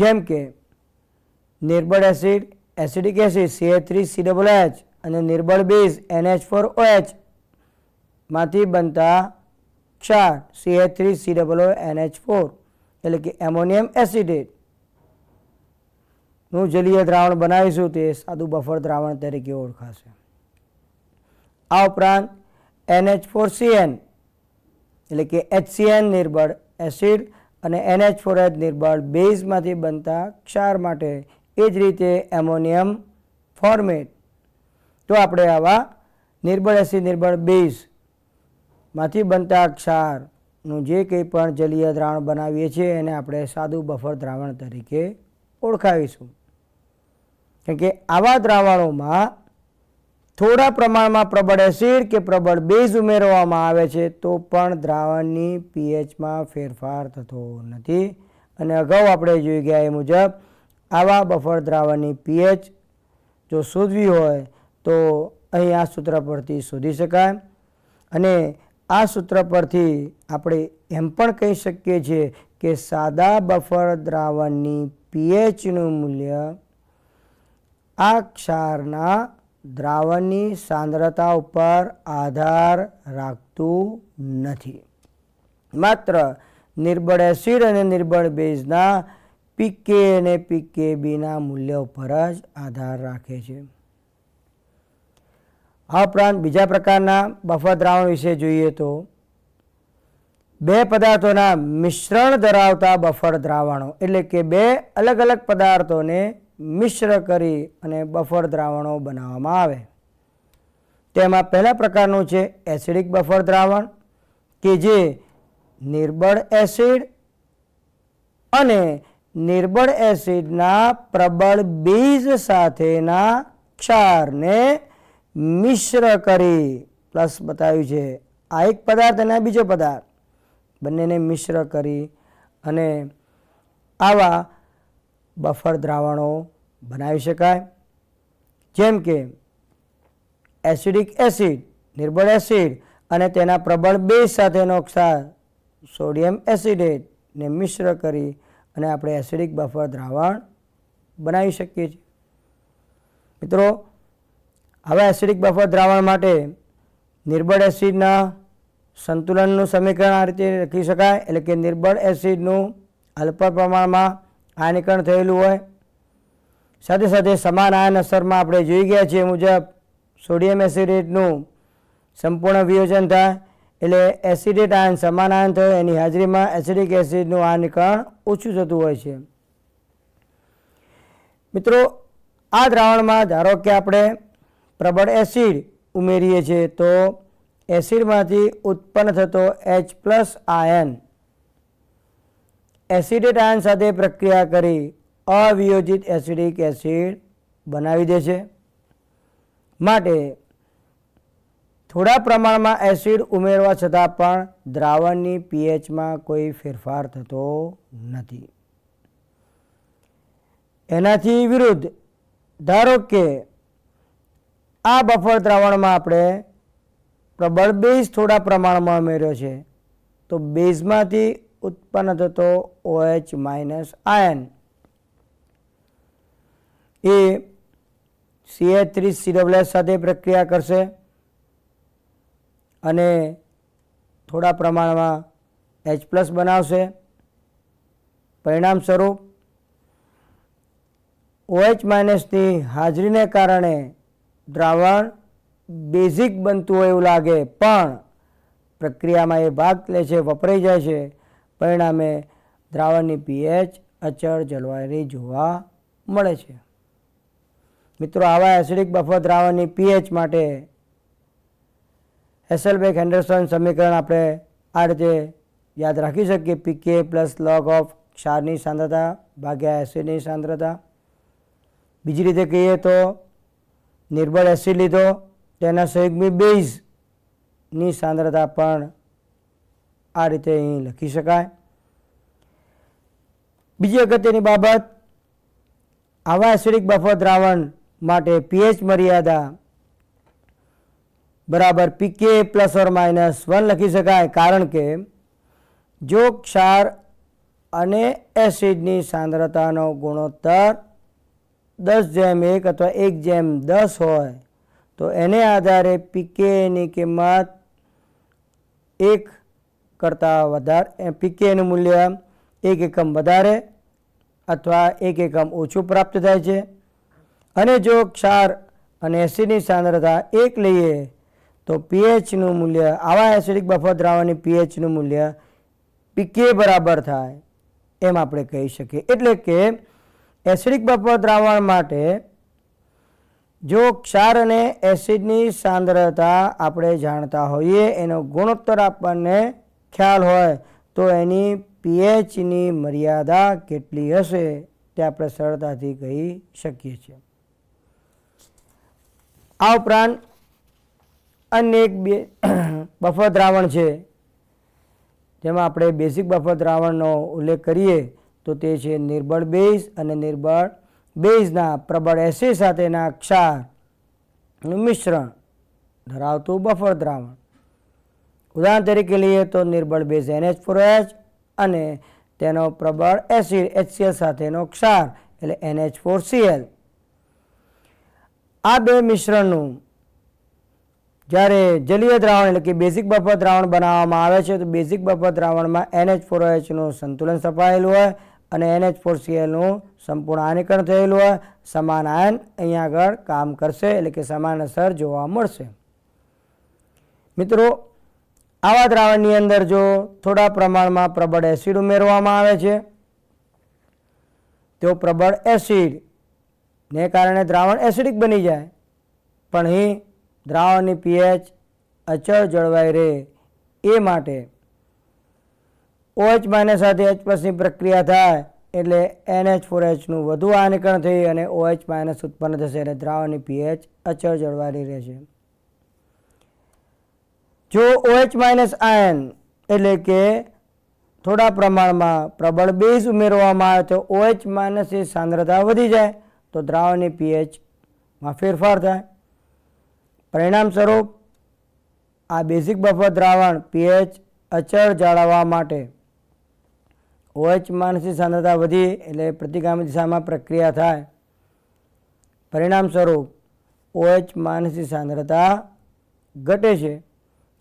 જેમ કે નિર્બળ acid acetic acid CA three C double H અને નિર્બળ બેઝ એનએચ ફોર ઓએચ માંથી બનતા ક્ષાર CA three C double O NH four એટલે કે એમોનિયમ એસિડેટ નું જલીય દ્રાવણ બનાવીશું તે સાદું બફર દ્રાવણ તરીકે ઓળખાશે આ ઉપરાંત એનએચ ફોર સીએન એટલે કે એચસીએન નિર્બળ એસિડ અને એનએચ ફોર એચ નિર્બળ બેઝમાંથી બનતા ક્ષાર માટે એ જ રીતે એમોનિયમ ફોર્મેટ તો આપણે આવા નિર્બળ એસિડ નિર્બળ બેઝમાંથી બનતા ક્ષારનું જે કંઈ પણ જલીય દ્રાવણ બનાવીએ છીએ એને આપણે સાદું બફર દ્રાવણ તરીકે ઓળખાવીશું કેમ કે આવા દ્રાવણોમાં થોડા પ્રમાણમાં પ્રબળ એસિડ કે પ્રબળ બેઝ ઉમેરવામાં આવે છે તો પણ દ્રાવણની પીએચમાં ફેરફાર થતો નથી અને અગાઉ આપણે જોઈ ગયા એ મુજબ આવા બફર દ્રાવણની પીએચ જો શોધવી હોય તો અહીં આ સૂત્ર પરથી શોધી શકાય અને આ સૂત્ર પરથી આપણે એમ પણ કહી શકીએ છીએ કે સાદા બફર દ્રાવણની પીએચનું મૂલ્ય આ ક્ષારના દ્રાવણની સાંદ્રતા ઉપર આધાર રાખતું નથી માત્ર નિર્બળ એસિડ અને નિર્બળ બેઝના પીકે અને પીકે બીના મૂલ્ય ઉપર જ આધાર રાખે છે આ ઉપરાંત બીજા પ્રકારના બફર દ્રાવણ વિશે જોઈએ તો બે પદાર્થોના મિશ્રણ ધરાવતા બફર દ્રાવણો એટલે કે બે અલગ અલગ પદાર્થોને મિશ્ર કરી અને બફર દ્રાવણો બનાવવામાં આવે તેમાં પહેલા પ્રકારનું છે એસિડિક બફર દ્રાવણ કે જે નિર્બળ એસિડ અને નિર્બળ એસિડના પ્રબળ બીજ સાથેના ક્ષારને મિશ્ર કરી પ્લસ બતાવ્યું છે આ એક પદાર્થ અને આ બીજો પદાર્થ બંનેને મિશ્ર કરી અને આવા બફર દ્રાવણો બનાવી શકાય જેમ કે એસિડિક એસિડ નિર્બળ એસિડ અને તેના પ્રબળ બે સાથેનો ક્ષાર સોડિયમ એસિડેટને મિશ્ર કરી અને આપણે એસિડિક બફર દ્રાવણ બનાવી શકીએ છીએ મિત્રો હવે એસિડિક બફર દ્રાવણ માટે નિર્બળ એસિડના સંતુલનનું સમીકરણ આ રીતે લખી શકાય એટલે કે નિર્બળ એસિડનું અલ્પ પ્રમાણમાં આયનીકરણ થયેલું હોય સાથે સાથે સમાન આયન અસરમાં આપણે જોઈ ગયા છીએ મુજબ સોડિયમ એસિડેટનું સંપૂર્ણ વિયોજન થાય એટલે એસિડેટ આયન સમાન આયન થયો એની હાજરીમાં એસિડિક એસિડનું આયનીકરણ ઓછું થતું હોય છે મિત્રો આ દ્રાવણમાં ધારો કે આપણે પ્રબળ એસિડ ઉમેરીએ છીએ તો એસિડમાંથી ઉત્પન્ન થતો H plus ion acetate ion સાથે પ્રક્રિયા કરી અવિયોજિત એસિડિક એસિડ બનાવી દે છે માટે થોડા પ્રમાણમાં એસિડ ઉમેરવા છતાં પણ દ્રાવણની પીએચમાં કોઈ ફેરફાર થતો નથી એનાથી વિરુદ્ધ ધારો કે આ બફર દ્રાવણમાં આપણે પ્રબળ બેઝ થોડા પ્રમાણમાં ઉમેર્યો છે તો બેઝમાંથી ઉત્પન્ન થતો ઓએચ માઇનસ આયન એ સીએચ થ્રી સીડબ્લ્યુએસ સાથે પ્રક્રિયા કરશે અને થોડા પ્રમાણમાં એચ પ્લસ બનાવશે પરિણામ સ્વરૂપ ઓએચ માઇનસની હાજરીને કારણે દ્રાવણ બેઝિક બનતું હોય એવું લાગે પણ પ્રક્રિયામાં એ ભાગ લે છે વપરાઈ જાય છે પરિણામે દ્રાવણની પીએચ અચળ જળવાયેલી જોવા મળે છે મિત્રો આવા એસિડિક બફર દ્રાવણની પીએચ માટે હેસલબેક હેન્ડરસન સમીકરણ આપણે આ રીતે યાદ રાખી શકીએ પીકે પ્લસ લોગ ઓફ ક્ષારની સાંદ્રતા ભાગ્યા એસિડની સાંદ્રતા બીજી રીતે કહીએ તો નિર્બળ એસિડ લીધો તેના સંયુગ્મી બેઝની સાંદ્રતા પણ આ રીતે અહીં લખી શકાય બીજી અગત્યની બાબત આવા એસિડિક બફર દ્રાવણ માટે પીએચ મર્યાદા બરાબર pK plus or minus one લખી શકાય કારણ કે જો ક્ષાર અને એસિડની સાંદ્રતાનો ગુણોત્તર દસ જેમ એક અથવા એક જેમ દસ હોય તો એને આધારે પીકેની કિંમત એક કરતાં વધારે પીકેનું મૂલ્ય એક એકમ વધારે અથવા એક એકમ ઓછું પ્રાપ્ત થાય છે અને જો ક્ષાર અને એસિડની સાંદ્રતા એક લઈએ તો પીએચનું મૂલ્ય આવા એસિડિક બફર દ્રાવણની પીએચનું મૂલ્ય પીકે બરાબર થાય એમ આપણે કહી શકીએ એટલે કે એસિડિક બફર દ્રાવણ માટે જો ક્ષાર અને એસિડની સાંદ્રતા આપણે જાણતા હોઈએ એનો ગુણોત્તર આપણને ખ્યાલ હોય તો એની પીએચની મર્યાદા કેટલી હશે તે આપણે સરળતાથી કહી શકીએ છીએ આ ઉપરાંત અન્ય એક બે <coughs> બફર દ્રાવણ છે જેમાં આપણે બેઝિક બફર દ્રાવણનો ઉલ્લેખ કરીએ તો તે છે નિર્બળ બેઝ અને નિર્બળ બેઝના પ્રબળ એસી સાથેના ક્ષારનું મિશ્રણ ધરાવતું બફર દ્રાવણ ઉદાહરણ તરીકે લઈએ તો નિર્બળ બેઝ એનએચ ફોર એચ અને તેનો પ્રબળ એસિડ એચસીએલ સાથેનો ક્ષાર એટલે એનએચ ફોર સીએલ આ બે મિશ્રણનું જ્યારે જલીય દ્રાવણ એટલે કે બેઝિક બફર દ્રાવણ બનાવવામાં આવે છે તો બેઝિક બફર દ્રાવણમાં એનએચ ફોર એચનું સંતુલન સ્થપાયેલું હોય અને એનએચ ફોર સીએલનું સંપૂર્ણ આયનીકરણ થયેલું હોય સમાન આયન અહીંયા આગળ કામ કરશે એટલે કે સમાન અસર જોવા મળશે મિત્રો આવા દ્રાવણની અંદર જો થોડા પ્રમાણમાં પ્રબળ એસિડ ઉમેરવામાં આવે છે તો પ્રબળ એસિડ ને કારણે દ્રાવણ એસિડિક બની જાય પણ એ દ્રાવણની પીએચ અચળ જળવાઈ રહે એ માટે ઓએચ માઇનસ સાથે એચ પ્લસની પ્રક્રિયા થાય એટલે એનએચ ફોર એચનું વધુ આયનીકરણ થઈ અને ઓએચ માઇનસ ઉત્પન્ન થશે એટલે દ્રાવણની પીએચ અચળ જળવાઈ છે જો ઓએચ માઇનસ આયન એટલે કે થોડા પ્રમાણમાં પ્રબળ બેઝ ઉમેરવામાં આવે તો ઓએચ OH માઇનસની સાંદ્રતા વધી જાય તો દ્રાવણની પીએચમાં ફેરફાર થાય પરિણામ સ્વરૂપ આ બેઝિક બફર દ્રાવણ પીએચ અચળ જાળવવા માટે ઓએચ OH માનસી સાંદ્રતા વધી એટલે પ્રતિગામી દિશામાં પ્રક્રિયા થાય પરિણામ સ્વરૂપ ઓએચ OH માનસી સાંદ્રતા ઘટે છે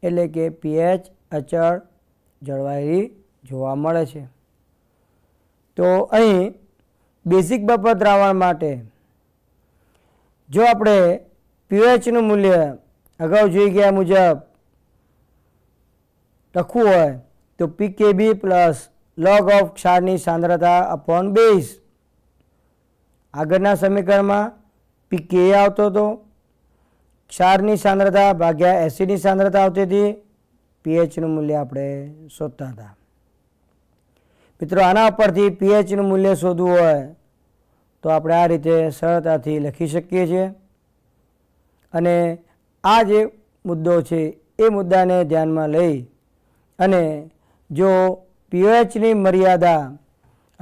એટલે કે પીએચ અચળ જળવાયેલી જોવા મળે છે તો અહીં બેઝિક બફર દ્રાવણ માટે જો આપણે પીએચનું મૂલ્ય અગાઉ જોઈ ગયા મુજબ લખવું હોય તો પીકેબી પ્લસ લોગ ઓફ ક્ષારની સાંદ્રતા અપોન બેઝ આગળના સમીકરણમાં પીકે આવતો હતો ક્ષારની સાંદ્રતા ભાગ્યા એસિડની સાંદ્રતા આવતી હતી પીએચનું મૂલ્ય આપણે શોધતા હતા મિત્રો આના ઉપરથી પીએચનું મૂલ્ય શોધવું હોય તો આપણે આ રીતે સરળતાથી લખી શકીએ છીએ અને આ જે મુદ્દો છે એ મુદ્દાને ધ્યાનમાં લઈ અને જો પીએચની મર્યાદા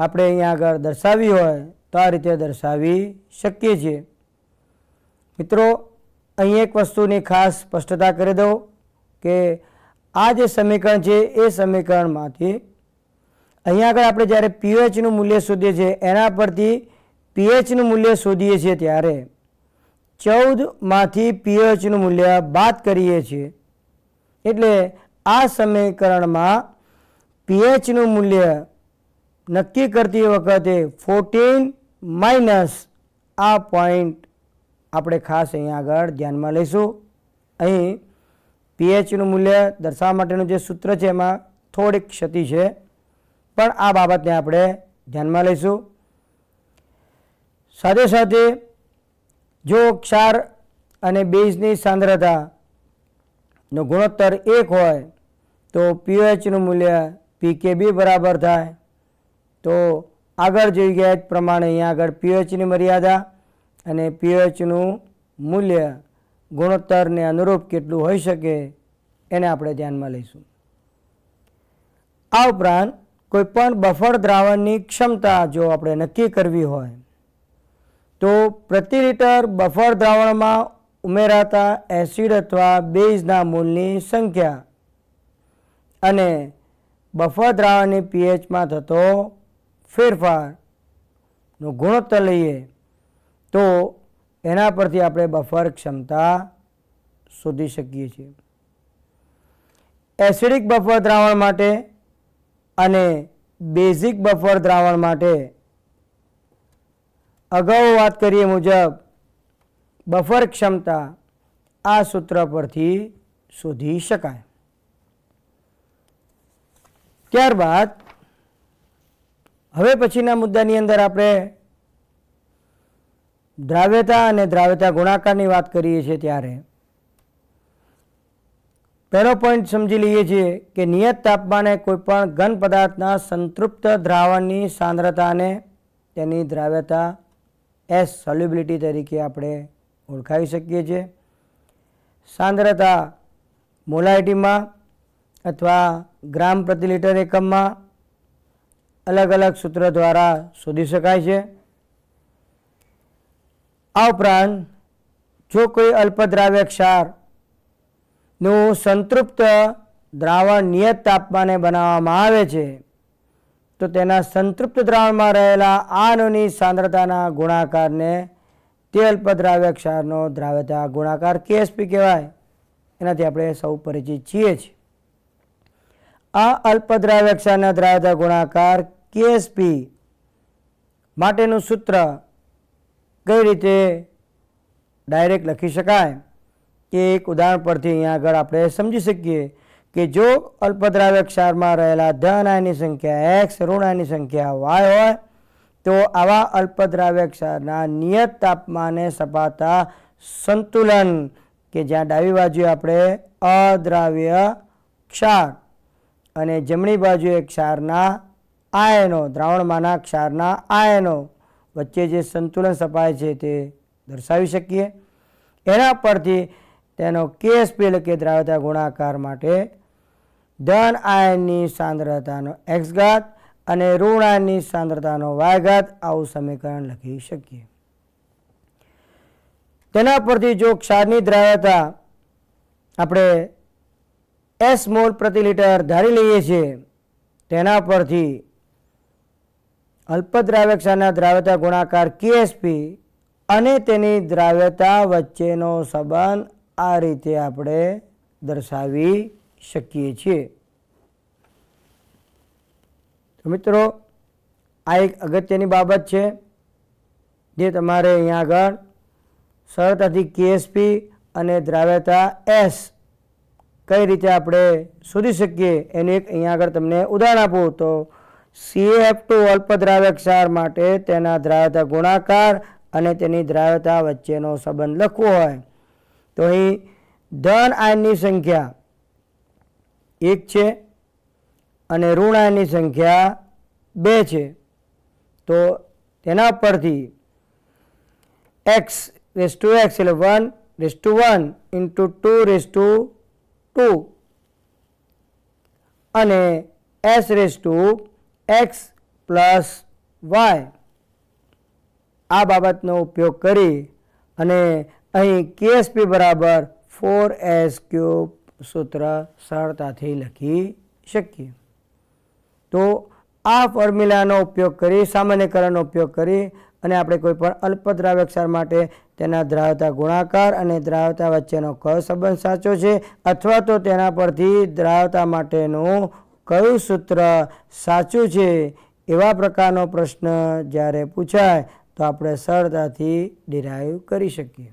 આપણે અહીંયા આગળ દર્શાવી હોય તો આ રીતે દર્શાવી શકીએ છીએ મિત્રો અહીં એક વસ્તુની ખાસ સ્પષ્ટતા કરી દઉં કે આ જે સમીકરણ છે એ સમીકરણમાંથી અહીંયા આગળ આપણે જ્યારે પીએચનું મૂલ્ય શોધીએ છીએ એના પરથી પીએચનું મૂલ્ય શોધીએ છીએ ત્યારે ચૌદમાંથી પીએચનું મૂલ્ય બાદ કરીએ છીએ એટલે આ સમીકરણમાં પીએચનું મૂલ્ય નક્કી કરતી વખતે ફોર્ટીન માઇનસ આ પોઈન્ટ આપણે ખાસ અહીંયા આગળ ધ્યાનમાં લઈશું અહીં પીએચનું મૂલ્ય દર્શાવવા માટેનું જે સૂત્ર છે એમાં થોડીક ક્ષતિ છે પણ આ બાબતને આપણે ધ્યાનમાં લઈશું સાથે સાથે જો ક્ષાર અને બેઝની સાંદ્રતાનો ગુણોત્તર એક હોય તો પીઓએચનું મૂલ્ય પીકે બી બરાબર થાય તો આગળ જોઈ ગયા પ્રમાણે અહીંયા આગળ પીઓએચની મર્યાદા અને પીએચનું મૂલ્ય ગુણોત્તરને અનુરૂપ કેટલું હોઈ શકે એને આપણે ધ્યાનમાં લઈશું આ ઉપરાંત કોઈપણ બફર દ્રાવણની ક્ષમતા જો આપણે નક્કી કરવી હોય તો પ્રતિ લિટર બફર દ્રાવણમાં ઉમેરાતા એસિડ અથવા બેઝના મૂળની સંખ્યા અને બફર દ્રાવણની પીએચમાં થતો ફેરફારનો ગુણોત્તર લઈએ તો એના પરથી આપણે બફર ક્ષમતા શોધી શકીએ છીએ એસિડિક બફર દ્રાવણ માટે અને બેઝિક બફર દ્રાવણ માટે અગાઉ વાત કરીએ મુજબ બફર ક્ષમતા આ સૂત્ર પરથી શોધી શકાય ત્યારબાદ હવે પછીના મુદ્દાની અંદર આપણે દ્રાવ્યતા અને દ્રાવ્યતા ગુણાકારની વાત કરીએ છીએ ત્યારે પહેલો પોઈન્ટ સમજી લઈએ છીએ કે નિયત તાપમાને કોઈપણ ઘન પદાર્થના સંતૃપ્ત દ્રાવણની સાંદ્રતાને તેની દ્રાવ્યતા એસ સોલ્યુબિલિટી તરીકે આપણે ઓળખાવી શકીએ છીએ સાંદ્રતા મોલાઇટીમાં અથવા ગ્રામ પ્રતિ લિટર એકમમાં અલગ અલગ સૂત્ર દ્વારા શોધી શકાય છે આ ઉપરાંત જો કોઈ અલ્પદ્રાવ્ય ક્ષારનું સંતૃપ્ત દ્રાવણ નિયત તાપમાને બનાવવામાં આવે છે તો તેના સંતૃપ્ત દ્રાવણમાં રહેલા આનોની સાંદ્રતાના ગુણાકારને તે અલ્પદ્રાવ્ય ક્ષારનો દ્રાવ્યતા ગુણાકાર કેએસપી કહેવાય એનાથી આપણે સૌ પરિચિત છીએ છીએ આ અલ્પદ્રાવ્ય ક્ષારના દ્રાવ્યતા ગુણાકાર કેએસપી માટેનું સૂત્ર કઈ રીતે ડાયરેક્ટ લખી શકાય કે એક ઉદાહરણ પરથી અહીંયા આગળ આપણે સમજી શકીએ કે જો અલ્પદ્રાવ્ય ક્ષારમાં રહેલા ધન આયની સંખ્યા એક્સ ઋણાયની સંખ્યા વાય હોય તો આવા અલ્પદ્રાવ્ય ક્ષારના નિયત તાપમાને સપાતા સંતુલન કે જ્યાં ડાબી બાજુએ આપણે અદ્રાવ્ય ક્ષાર અને જમણી બાજુએ ક્ષારના આયનો દ્રાવણમાંના ક્ષારના આયનો વચ્ચે જે સંતુલન સપાય છે તે દર્શાવી શકીએ એના પરથી તેનો કેએસપી એટલે કે દ્રાવ્યતા ગુણાકાર માટે ધન આયનની સાંદ્રતાનો એક્સ અને ઋણ આયનની સાંદ્રતાનો વાય આવું સમીકરણ લખી શકીએ તેના પરથી જો ક્ષારની દ્રાવ્યતા આપણે એસ મોલ પ્રતિ લીટર ધારી લઈએ છીએ તેના પરથી અલ્પદ્રાવ્યક્ષાના દ્રાવ્યતા ગુણાકાર કેએસપી અને તેની દ્રાવ્યતા વચ્ચેનો સંબંધ આ રીતે આપણે દર્શાવી શકીએ છીએ તો મિત્રો આ એક અગત્યની બાબત છે જે તમારે અહીંયા આગળ સરળતાથી કેએસપી અને દ્રાવ્યતા એસ કઈ રીતે આપણે શોધી શકીએ એનું એક અહીંયા આગળ તમને ઉદાહરણ આપું તો સીએફ ટુ અલ્પદ્રાવક સાર માટે તેના દ્રાવ્યતા ગુણાકાર અને તેની દ્રાવ્યતા વચ્ચેનો સંબંધ લખવો હોય તો અહીં ધન આયનની સંખ્યા એક છે અને ઋણ આયનની સંખ્યા બે છે તો તેના પરથી એક્સ રેસ ટુ એક્સ એટલે one raise to one into two raise to two અને S raise to X plus Y આ બાબતનો ઉપયોગ કરી અને અહીં કેએસપી બરાબર ફોર એસ ક્યુબ સૂત્ર સરળતાથી લખી શકીએ તો આ ફોર્મ્યુલાનો ઉપયોગ કરી સામાન્યકરણનો ઉપયોગ કરી અને આપણે કોઈપણ અલ્પદ્રાવ્યક્ષાર માટે તેના દ્રાવતા ગુણાકાર અને દ્રાવતા વચ્ચેનો કયો સંબંધ સાચો છે અથવા તો તેના પરથી દ્રાવતા માટેનું કયું સૂત્ર સાચું છે એવા પ્રકારનો પ્રશ્ન જ્યારે પૂછાય તો આપણે સરળતાથી ડિરાઈવ કરી શકીએ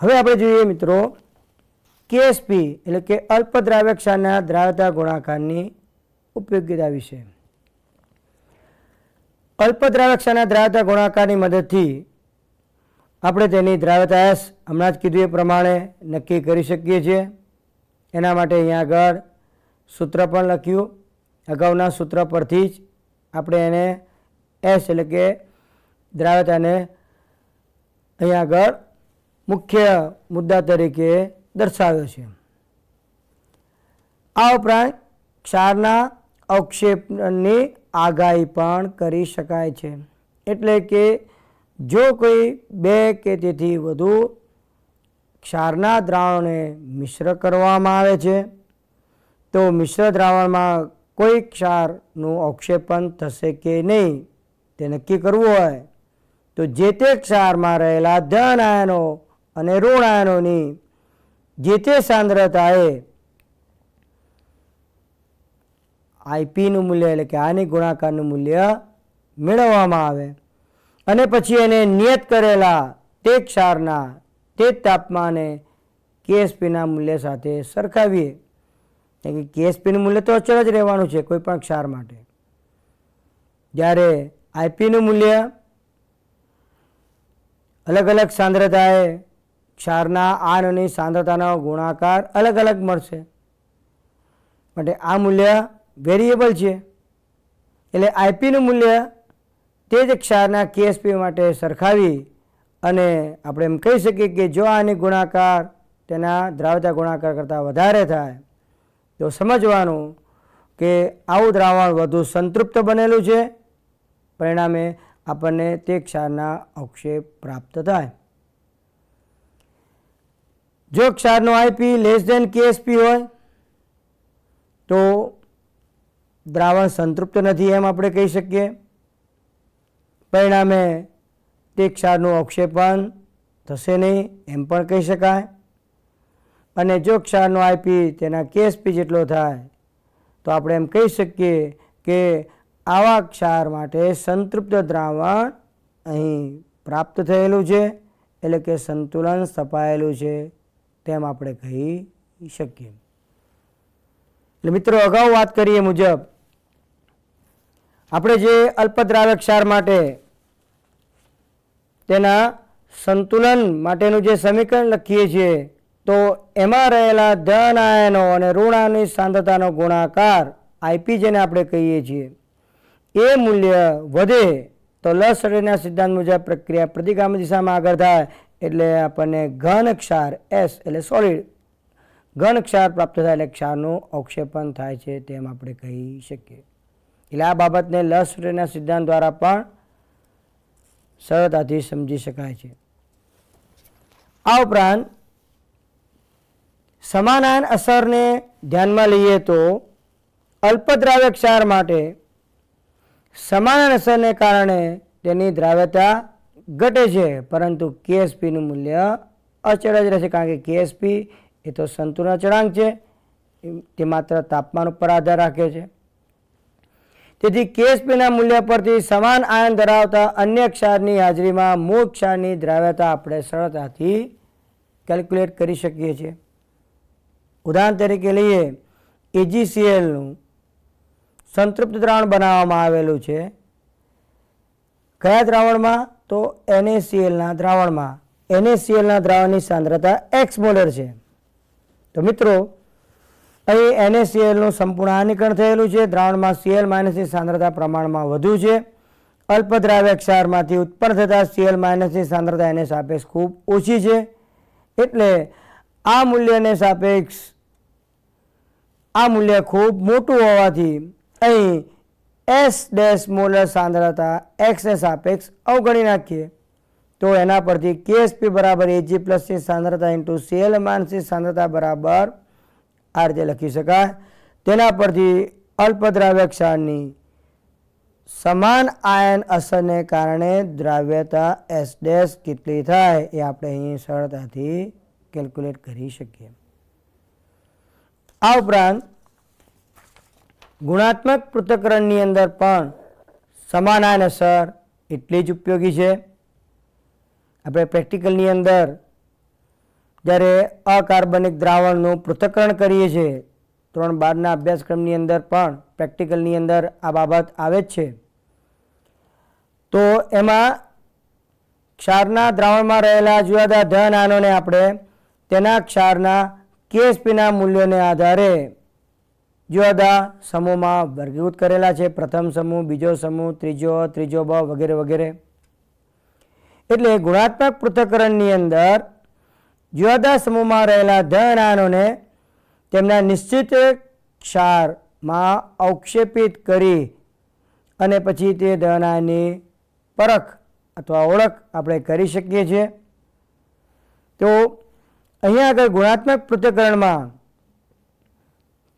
હવે આપણે જોઈએ મિત્રો કેએસપી એટલે કે અલ્પદ્રાવ્યક્ષાના દ્રાવ્યતા ગુણાકારની ઉપયોગીતા વિશે અલ્પદ્રાવ્યક્ષાના દ્રાવ્યતા ગુણાકારની મદદથી આપણે તેની દ્રાવ્યતા એસ હમણાં જ કીધું એ પ્રમાણે નક્કી કરી શકીએ છીએ એના માટે અહીંયા આગળ સૂત્ર પણ લખ્યું અગાઉના સૂત્ર પરથી જ આપણે એને એસ એટલે કે દ્રાવ્યતાને અહીંયા આગળ મુખ્ય મુદ્દા તરીકે દર્શાવ્યો છે આ ઉપરાંત ક્ષારના અવક્ષેપની આગાહી પણ કરી શકાય છે એટલે કે જો કોઈ બે કે તેથી વધુ ક્ષારના દ્રાવણને મિશ્ર કરવામાં આવે છે તો મિશ્ર દ્રાવણમાં કોઈ ક્ષારનું અવક્ષેપણ થશે કે નહીં તે નક્કી કરવું હોય તો જે તે ક્ષારમાં રહેલા ધન આયનો અને ઋણ આયનોની જે તે સાંદ્રતાએ આઈપીનું મૂલ્ય એટલે કે આની ગુણાકારનું મૂલ્ય મેળવવામાં આવે અને પછી એને નિયત કરેલા તે ક્ષારના તે જ તાપમાને કેએસપીના મૂલ્ય સાથે સરખાવીએ એટલે કે કેએસપીનું મૂલ્ય તો અચળ જ રહેવાનું છે કોઈ પણ ક્ષાર માટે જ્યારે આઈપીનું મૂલ્ય અલગ અલગ સાંદ્રતાએ ક્ષારના આન સાંદ્રતાનો ગુણાકાર અલગ અલગ મળશે માટે આ મૂલ્ય વેરિયેબલ છે એટલે આઈપીનું મૂલ્ય તે જ ક્ષારના કેએસપી માટે સરખાવી અને આપણે એમ કહી શકીએ કે જો આની ગુણાકાર તેના દ્રાવતા ગુણાકાર કરતાં વધારે થાય તો સમજવાનું કે આવું દ્રાવણ વધુ સંતૃપ્ત બનેલું છે પરિણામે આપણને તે ક્ષારના અક્ષેપ પ્રાપ્ત થાય જો ક્ષારનો આઈપી લેસ દેન કેએસપી હોય તો દ્રાવણ સંતૃપ્ત નથી એમ આપણે કહી શકીએ પરિણામે તે ક્ષારનું અવક્ષેપણ થશે નહીં એમ પણ કહી શકાય અને જો ક્ષારનો આઈપી તેના કેએસપી જેટલો થાય તો આપણે એમ કહી શકીએ કે આવા ક્ષાર માટે સંતૃપ્ત દ્રાવણ અહીં પ્રાપ્ત થયેલું છે એટલે કે સંતુલન સ્થપાયેલું છે તેમ આપણે કહી શકીએ એટલે મિત્રો અગાઉ વાત કરીએ મુજબ આપણે જે અલ્પદ્રાવ્ય ક્ષાર માટે તેના સંતુલન માટેનું જે સમીકરણ લખીએ છીએ તો એમાં રહેલા ધન આયનો અને ઋણાની સાંદ્રતાનો ગુણાકાર આઈપી જેને આપણે કહીએ છીએ એ મૂલ્ય વધે તો લસડીના સિદ્ધાંત મુજબ પ્રક્રિયા પ્રતિગામી દિશામાં આગળ થાય એટલે આપણને ઘન ક્ષાર એસ એટલે સોલિડ ઘન ક્ષાર પ્રાપ્ત થાય એટલે ક્ષારનું અવક્ષેપણ થાય છે તેમ આપણે કહી શકીએ એટલે આ બાબતને લસડીના સિદ્ધાંત દ્વારા પણ સરળતાથી સમજી શકાય છે આ ઉપરાંત સમાનાન અસરને ધ્યાનમાં લઈએ તો અલ્પદ્રાવ્ય ક્ષાર માટે સમાન અસરને કારણે તેની દ્રાવ્યતા ઘટે છે પરંતુ કેએસપીનું મૂલ્ય અચળ જ રહેશે કારણ કે કેએસપી એ તો સંતુલન અચળાંક છે તે માત્ર તાપમાન ઉપર આધાર રાખે છે તેથી કેસ પીના મૂલ્ય પરથી સમાન આયન ધરાવતા અન્ય ક્ષારની હાજરીમાં મૂળ ક્ષારની દ્રાવ્યતા આપણે સરળતાથી કેલ્ક્યુલેટ કરી શકીએ છીએ ઉદાહરણ તરીકે લઈએ એજીસીએલનું e સંતૃપ્ત દ્રાવણ બનાવવામાં આવેલું છે કયા દ્રાવણમાં તો એનએસીએલના દ્રાવણમાં એનએસીએલના દ્રાવણની સાંદ્રતા એક્સ મોલર છે તો મિત્રો અહીં સંપૂર્ણ હાનિકરણ થયેલું છે દ્રાવણમાં સીએલ માઇનસની સાંદ્રતા પ્રમાણમાં વધુ છે અલ્પદ્રાવ્ય ક્ષારમાંથી ઉત્પન્ન થતા સીએલ માઇનસની સાંદ્રતા એને સાપેક્ષ ખૂબ ઓછી છે એટલે આ મૂલ્યને સાપેક્ષ આ મૂલ્ય ખૂબ મોટું હોવાથી અહીં એસ ડેસ મોલર સાંદ્રતા એક્સને સાપેક્ષ અવગણી નાખીએ તો એના પરથી કેએસપી બરાબર એજી પ્લસની સાંદ્રતા ઇન્ટુ સીએલ માઇનસની સાંદ્રતા બરાબર આ રીતે લખી શકાય તેના પરથી અલ્પદ્રાવ્યક્ષાણની સમાન આયન અસરને કારણે દ્રાવ્યતા એસ ડેસ કેટલી થાય એ આપણે અહીં સરળતાથી કેલ્ક્યુલેટ કરી શકીએ આ ઉપરાંત ગુણાત્મક પૃથક્કરણની અંદર પણ સમાન આયન અસર એટલી જ ઉપયોગી છે આપણે પ્રેક્ટિકલની અંદર જ્યારે અકાર્બનિક દ્રાવણનું પૃથ્થકરણ કરીએ છીએ ત્રણ બારના અભ્યાસક્રમની અંદર પણ પ્રેક્ટિકલની અંદર આ બાબત આવે જ છે તો એમાં ક્ષારના દ્રાવણમાં રહેલા જુદા જુદા ધન આનોને આપણે તેના ક્ષારના કેએસપીના મૂલ્યોને આધારે જુદા જુદા સમૂહમાં વર્ગીકૃત કરેલા છે પ્રથમ સમૂહ બીજો સમૂહ ત્રીજો ત્રીજો બ વગેરે વગેરે એટલે ગુણાત્મક પૃથ્થકરણની અંદર જ્યોદા સમૂહમાં રહેલા ધણાનોને તેમના નિશ્ચિત ક્ષારમાં અવક્ષેપિત કરી અને પછી તે ધણાની પરખ અથવા ઓળખ આપણે કરી શકીએ છીએ તો અહીંયા આગળ ગુણાત્મક પૃથ્થકરણમાં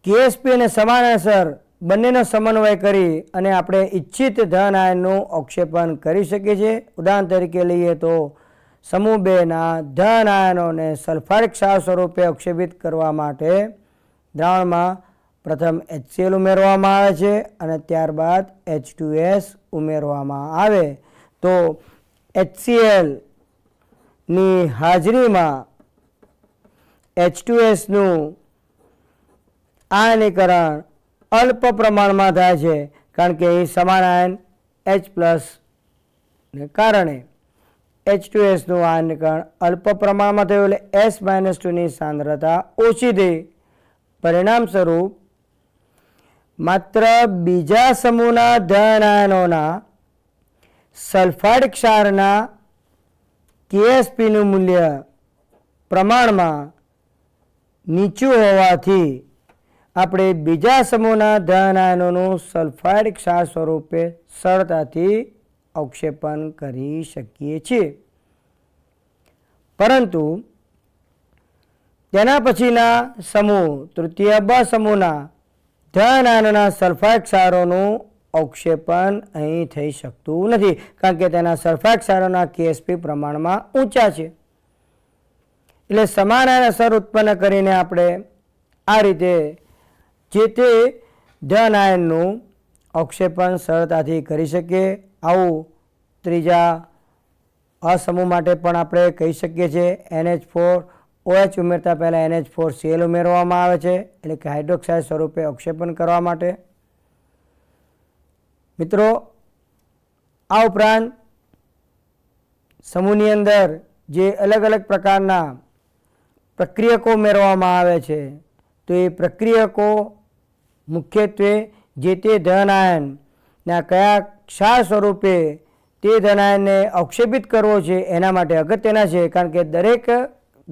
કેએસપી અને સમાન અસર બંનેનો સમન્વય કરી અને આપણે ઈચ્છિત ધન આયનનું અવક્ષેપણ કરી શકીએ છીએ ઉદાહરણ તરીકે લઈએ તો સમૂહ બેના ધન આયનોને સલ્ફાર ક્ષાર સ્વરૂપે અક્ષેપિત કરવા માટે દ્રાવણમાં પ્રથમ HCl ઉમેરવામાં આવે છે અને ત્યારબાદ H2S ઉમેરવામાં આવે તો HCl ની હાજરીમાં H2Sનું આયનીકરણ અલ્પ પ્રમાણમાં થાય છે કારણ કે એ સમાન આયન એચ પ્લસને કારણે એચ ટુ એસનું આયનીકરણ અલ્પ પ્રમાણમાં થયું એટલે એસ માઇનસ ટુની સાંદ્રતા ઓછી થઈ પરિણામ સ્વરૂપ માત્ર બીજા સમૂહના ધન આયનોના સલ્ફાઇડ ક્ષારના કેએસપીનું મૂલ્ય પ્રમાણમાં નીચું હોવાથી આપણે બીજા સમૂહના ધન આયનોનું સલ્ફાઇડ ક્ષાર સ્વરૂપે સરળતાથી અવક્ષેપણ કરી શકીએ છીએ પરંતુ તેના પછીના સમૂહ તૃતીય બ સમૂહના ધ્યાનાના સલ્ફાક્ષારોનું અવક્ષેપણ અહીં થઈ શકતું નથી કારણ કે તેના સલ્ફાક્ષારોના કેએસપી પ્રમાણમાં ઊંચા છે એટલે સમાન અને અસર ઉત્પન્ન કરીને આપણે આ રીતે જે તે ધન આયનનું અવક્ષેપણ સરળતાથી કરી શકીએ આવું ત્રીજા અસમૂહ માટે પણ આપણે કહી શકીએ છીએ એનએચ ફોર ઓએચ ઉમેરતા પહેલાં એનએચ ફોર સીએલ ઉમેરવામાં આવે છે એટલે કે હાઇડ્રોક્સાઇડ સ્વરૂપે અક્ષેપણ કરવા માટે મિત્રો આ ઉપરાંત સમૂહની અંદર જે અલગ અલગ પ્રકારના પ્રક્રિયકો ઉમેરવામાં આવે છે તો એ પ્રક્રિયકો મુખ્યત્વે જે તે ધનાયનના કયા ક્ષા સ્વરૂપે તે ધનાયનને અવક્ષેપિત કરવો છે એના માટે અગત્યના છે કારણ કે દરેક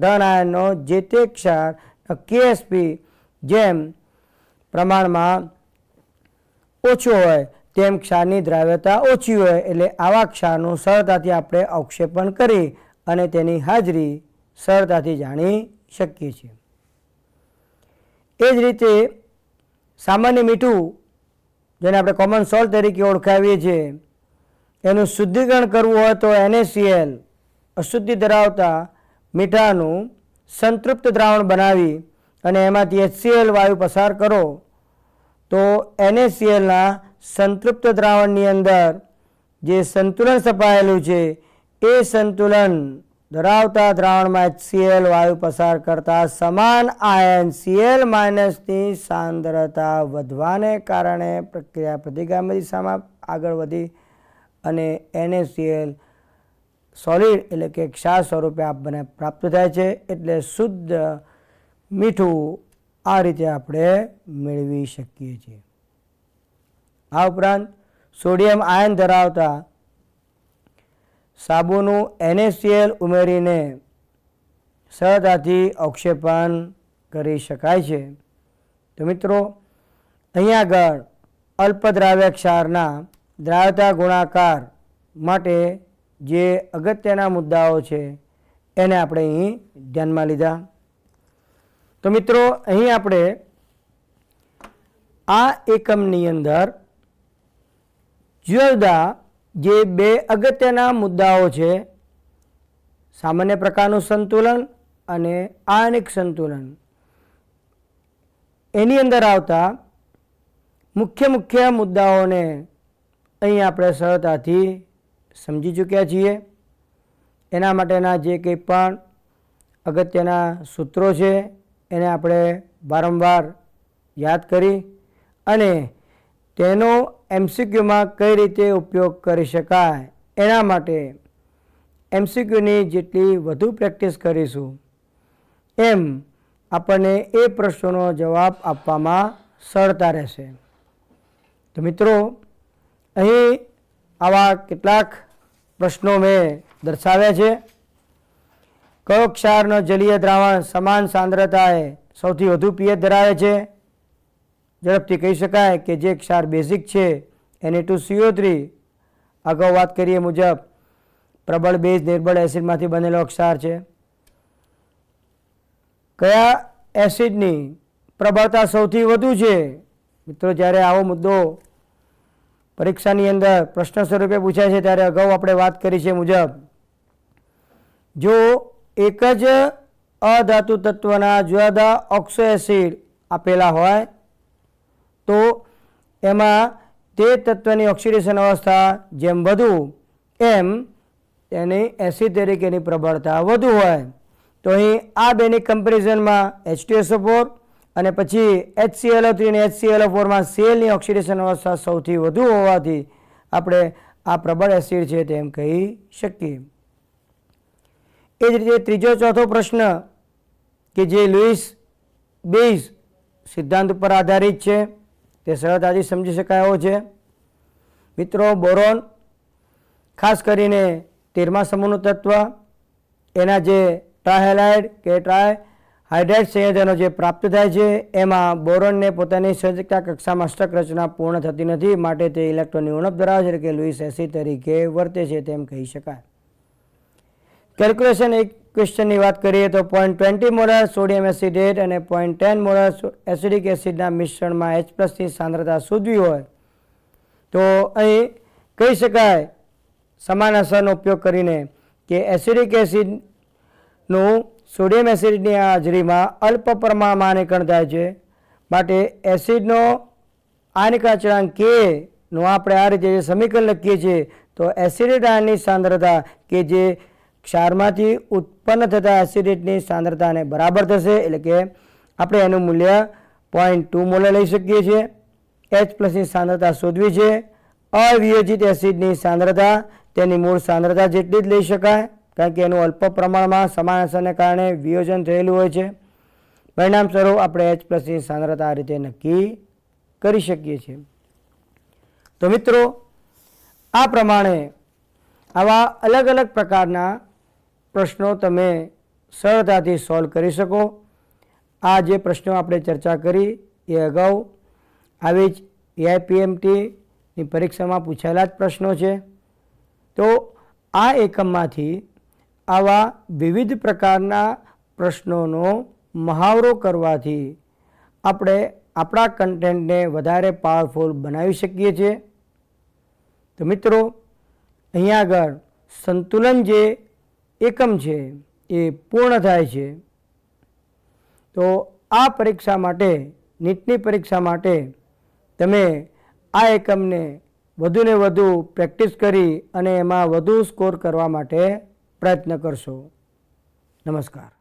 ધનાયનનો જે તે ક્ષાર કેએસપી જેમ પ્રમાણમાં ઓછો હોય તેમ ક્ષારની દ્રાવ્યતા ઓછી હોય એટલે આવા ક્ષારનું સરળતાથી આપણે અવક્ષેપણ કરી અને તેની હાજરી સરળતાથી જાણી શકીએ છીએ એ જ રીતે સામાન્ય મીઠું જેને આપણે કોમન સોલ્ટ તરીકે ઓળખાવીએ છીએ એનું શુદ્ધિકરણ કરવું હોય તો એનએસીએલ અશુદ્ધિ ધરાવતા મીઠાનું સંતૃપ્ત દ્રાવણ બનાવી અને એમાંથી એચસીએલ વાયુ પસાર કરો તો એનએસીએલના સંતૃપ્ત દ્રાવણની અંદર જે સંતુલન સપાયેલું છે એ સંતુલન ધરાવતા દ્રાવણમાં HCl વાયુ પસાર કરતા સમાન આયન સીએલ માઇનસની સાંદ્રતા વધવાને કારણે પ્રક્રિયા પ્રતિગામી દિશામાં આગળ વધી અને એનએસીએલ સોલિડ એટલે કે ક્ષાર સ્વરૂપે આપણને પ્રાપ્ત થાય છે એટલે શુદ્ધ મીઠું આ રીતે આપણે મેળવી શકીએ છીએ આ ઉપરાંત સોડિયમ આયન ધરાવતા સાબુનું એનએસીએલ ઉમેરીને સરળતાથી અવક્ષેપણ કરી શકાય છે તો મિત્રો અહીંયા આગળ અલ્પદ્રાવ્ય ક્ષારના દ્રાવ્યતા ગુણાકાર માટે જે અગત્યના મુદ્દાઓ છે એને આપણે અહીં ધ્યાનમાં લીધા તો મિત્રો અહીં આપણે આ એકમની અંદર જુદા જે બે અગત્યના મુદ્દાઓ છે સામાન્ય પ્રકારનું સંતુલન અને આયનિક સંતુલન એની અંદર આવતા મુખ્ય મુખ્ય મુદ્દાઓને અહીં આપણે સરળતાથી સમજી ચૂક્યા છીએ એના માટેના જે કંઈ પણ અગત્યના સૂત્રો છે એને આપણે વારંવાર યાદ કરી અને તેનો એમસીક્યુમાં કઈ રીતે ઉપયોગ કરી શકાય એના માટે એમસીક્યુની જેટલી વધુ પ્રેક્ટિસ કરીશું એમ આપણને એ પ્રશ્નોનો જવાબ આપવામાં સરળતા રહેશે તો મિત્રો અહીં આવા કેટલાક પ્રશ્નો મેં દર્શાવ્યા છે કયો ક્ષારનો જલીય દ્રાવણ સમાન સાંદ્રતાએ સૌથી વધુ પિયત ધરાવે છે ઝડપથી કહી શકાય કે જે ક્ષાર બેઝિક છે એને ટુ સીઓ થ્રી અગાઉ વાત કરીએ મુજબ પ્રબળ બેઝ નિર્બળ એસિડમાંથી બનેલો ક્ષાર છે કયા એસિડની પ્રબળતા સૌથી વધુ છે મિત્રો જ્યારે આવો મુદ્દો પરીક્ષાની અંદર પ્રશ્ન સ્વરૂપે પૂછાય છે ત્યારે અગાઉ આપણે વાત કરી છે મુજબ જો એક જ અધાતુ તત્વના જુદા ઓક્સો એસિડ આપેલા હોય તો એમાં તે તત્વની ઓક્સિડેશન અવસ્થા જેમ વધુ એમ એની એસિડ તરીકેની પ્રબળતા વધુ હોય તો અહીં આ બેની કમ્પેરિઝનમાં એચટીએસઓ ફોર અને પછી એચ સી એચસીએલઓ થ્રી અને એચ સી એચસીએલઓ ફોરમાં સેલની ઓક્સિડેશન અવસ્થા સૌથી વધુ હોવાથી આપણે આ પ્રબળ એસિડ છે તેમ કહી શકીએ એ જ રીતે ત્રીજો ચોથો પ્રશ્ન કે જે લુઈસ બેઝ સિદ્ધાંત ઉપર આધારિત છે તે સરળતાથી સમજી શકાય એવો છે મિત્રો બોરોન ખાસ કરીને તેરમા સમૂહનું તત્વ એના જે ટ્રાહેલાઇડ કે ટ્રાય હાઇડ્રેટ સંયોજનો જે પ્રાપ્ત થાય છે એમાં બોરોનને પોતાની સંયોજકતા કક્ષામાં અષ્ટક રચના પૂર્ણ થતી નથી માટે તે ઇલેક્ટ્રોનની ઉણપ ધરાવે છે કે લુઈસ એસી તરીકે વર્તે છે તેમ કહી શકાય કેલ્ક્યુલેશન એક ક્વેશ્ચનની વાત કરીએ તો point twenty molar sodium acetate અને પોઈન્ટ ટેન મોડલ એસિડિક એસિડના મિશ્રણમાં એચ પ્લસની સાંદ્રતા શોધવી હોય તો અહીં કહી શકાય સમાન અસરનો ઉપયોગ કરીને કે એસિડિક એસિડનું સોડિયમ એસિડની હાજરીમાં અલ્પ પ્રમાણમાં આનિકરણ થાય છે માટે એસિડનો આયનિક અચળાંક કે નું આપણે આ રીતે જે સમીકરણ લખીએ છીએ તો એસિડિક આયનની સાંદ્રતા કે જે ક્ષારમાંથી ઉત્પન્ન થતા એસિડિટની સાંદ્રતાને બરાબર થશે એટલે કે આપણે એનું મૂલ્ય પોઈન્ટ ટુ મોલે લઈ શકીએ છીએ એચ પ્લસની સાંદ્રતા શોધવી છે અવિયોજિત એસિડની સાંદ્રતા તેની મૂળ સાંદ્રતા જેટલી જ લઈ શકાય કારણ કે એનું અલ્પ પ્રમાણમાં સમાન અસરને કારણે વિયોજન થયેલું હોય છે પરિણામ સ્વરૂપ આપણે એચ પ્લસની સાંદ્રતા આ રીતે નક્કી કરી શકીએ છીએ તો મિત્રો આ પ્રમાણે આવા અલગ અલગ પ્રકારના પ્રશ્નો તમે સરળતાથી સોલ્વ કરી શકો આ જે પ્રશ્નો આપણે ચર્ચા કરી એ અગાઉ આવી જ એઆઈપીએમટીની પરીક્ષામાં પૂછાયેલા જ પ્રશ્નો છે તો આ એકમમાંથી આવા વિવિધ પ્રકારના પ્રશ્નોનો મહાવરો કરવાથી આપણે આપણા કન્ટેન્ટને વધારે પાવરફુલ બનાવી શકીએ છીએ તો મિત્રો અહીંયા આગળ સંતુલન જે એકમ છે એ પૂર્ણ થાય છે તો આ પરીક્ષા માટે નીટની પરીક્ષા માટે તમે આ એકમને વધુને વધુ પ્રેક્ટિસ કરી અને એમાં વધુ સ્કોર કરવા માટે પ્રયત્ન કરશો નમસ્કાર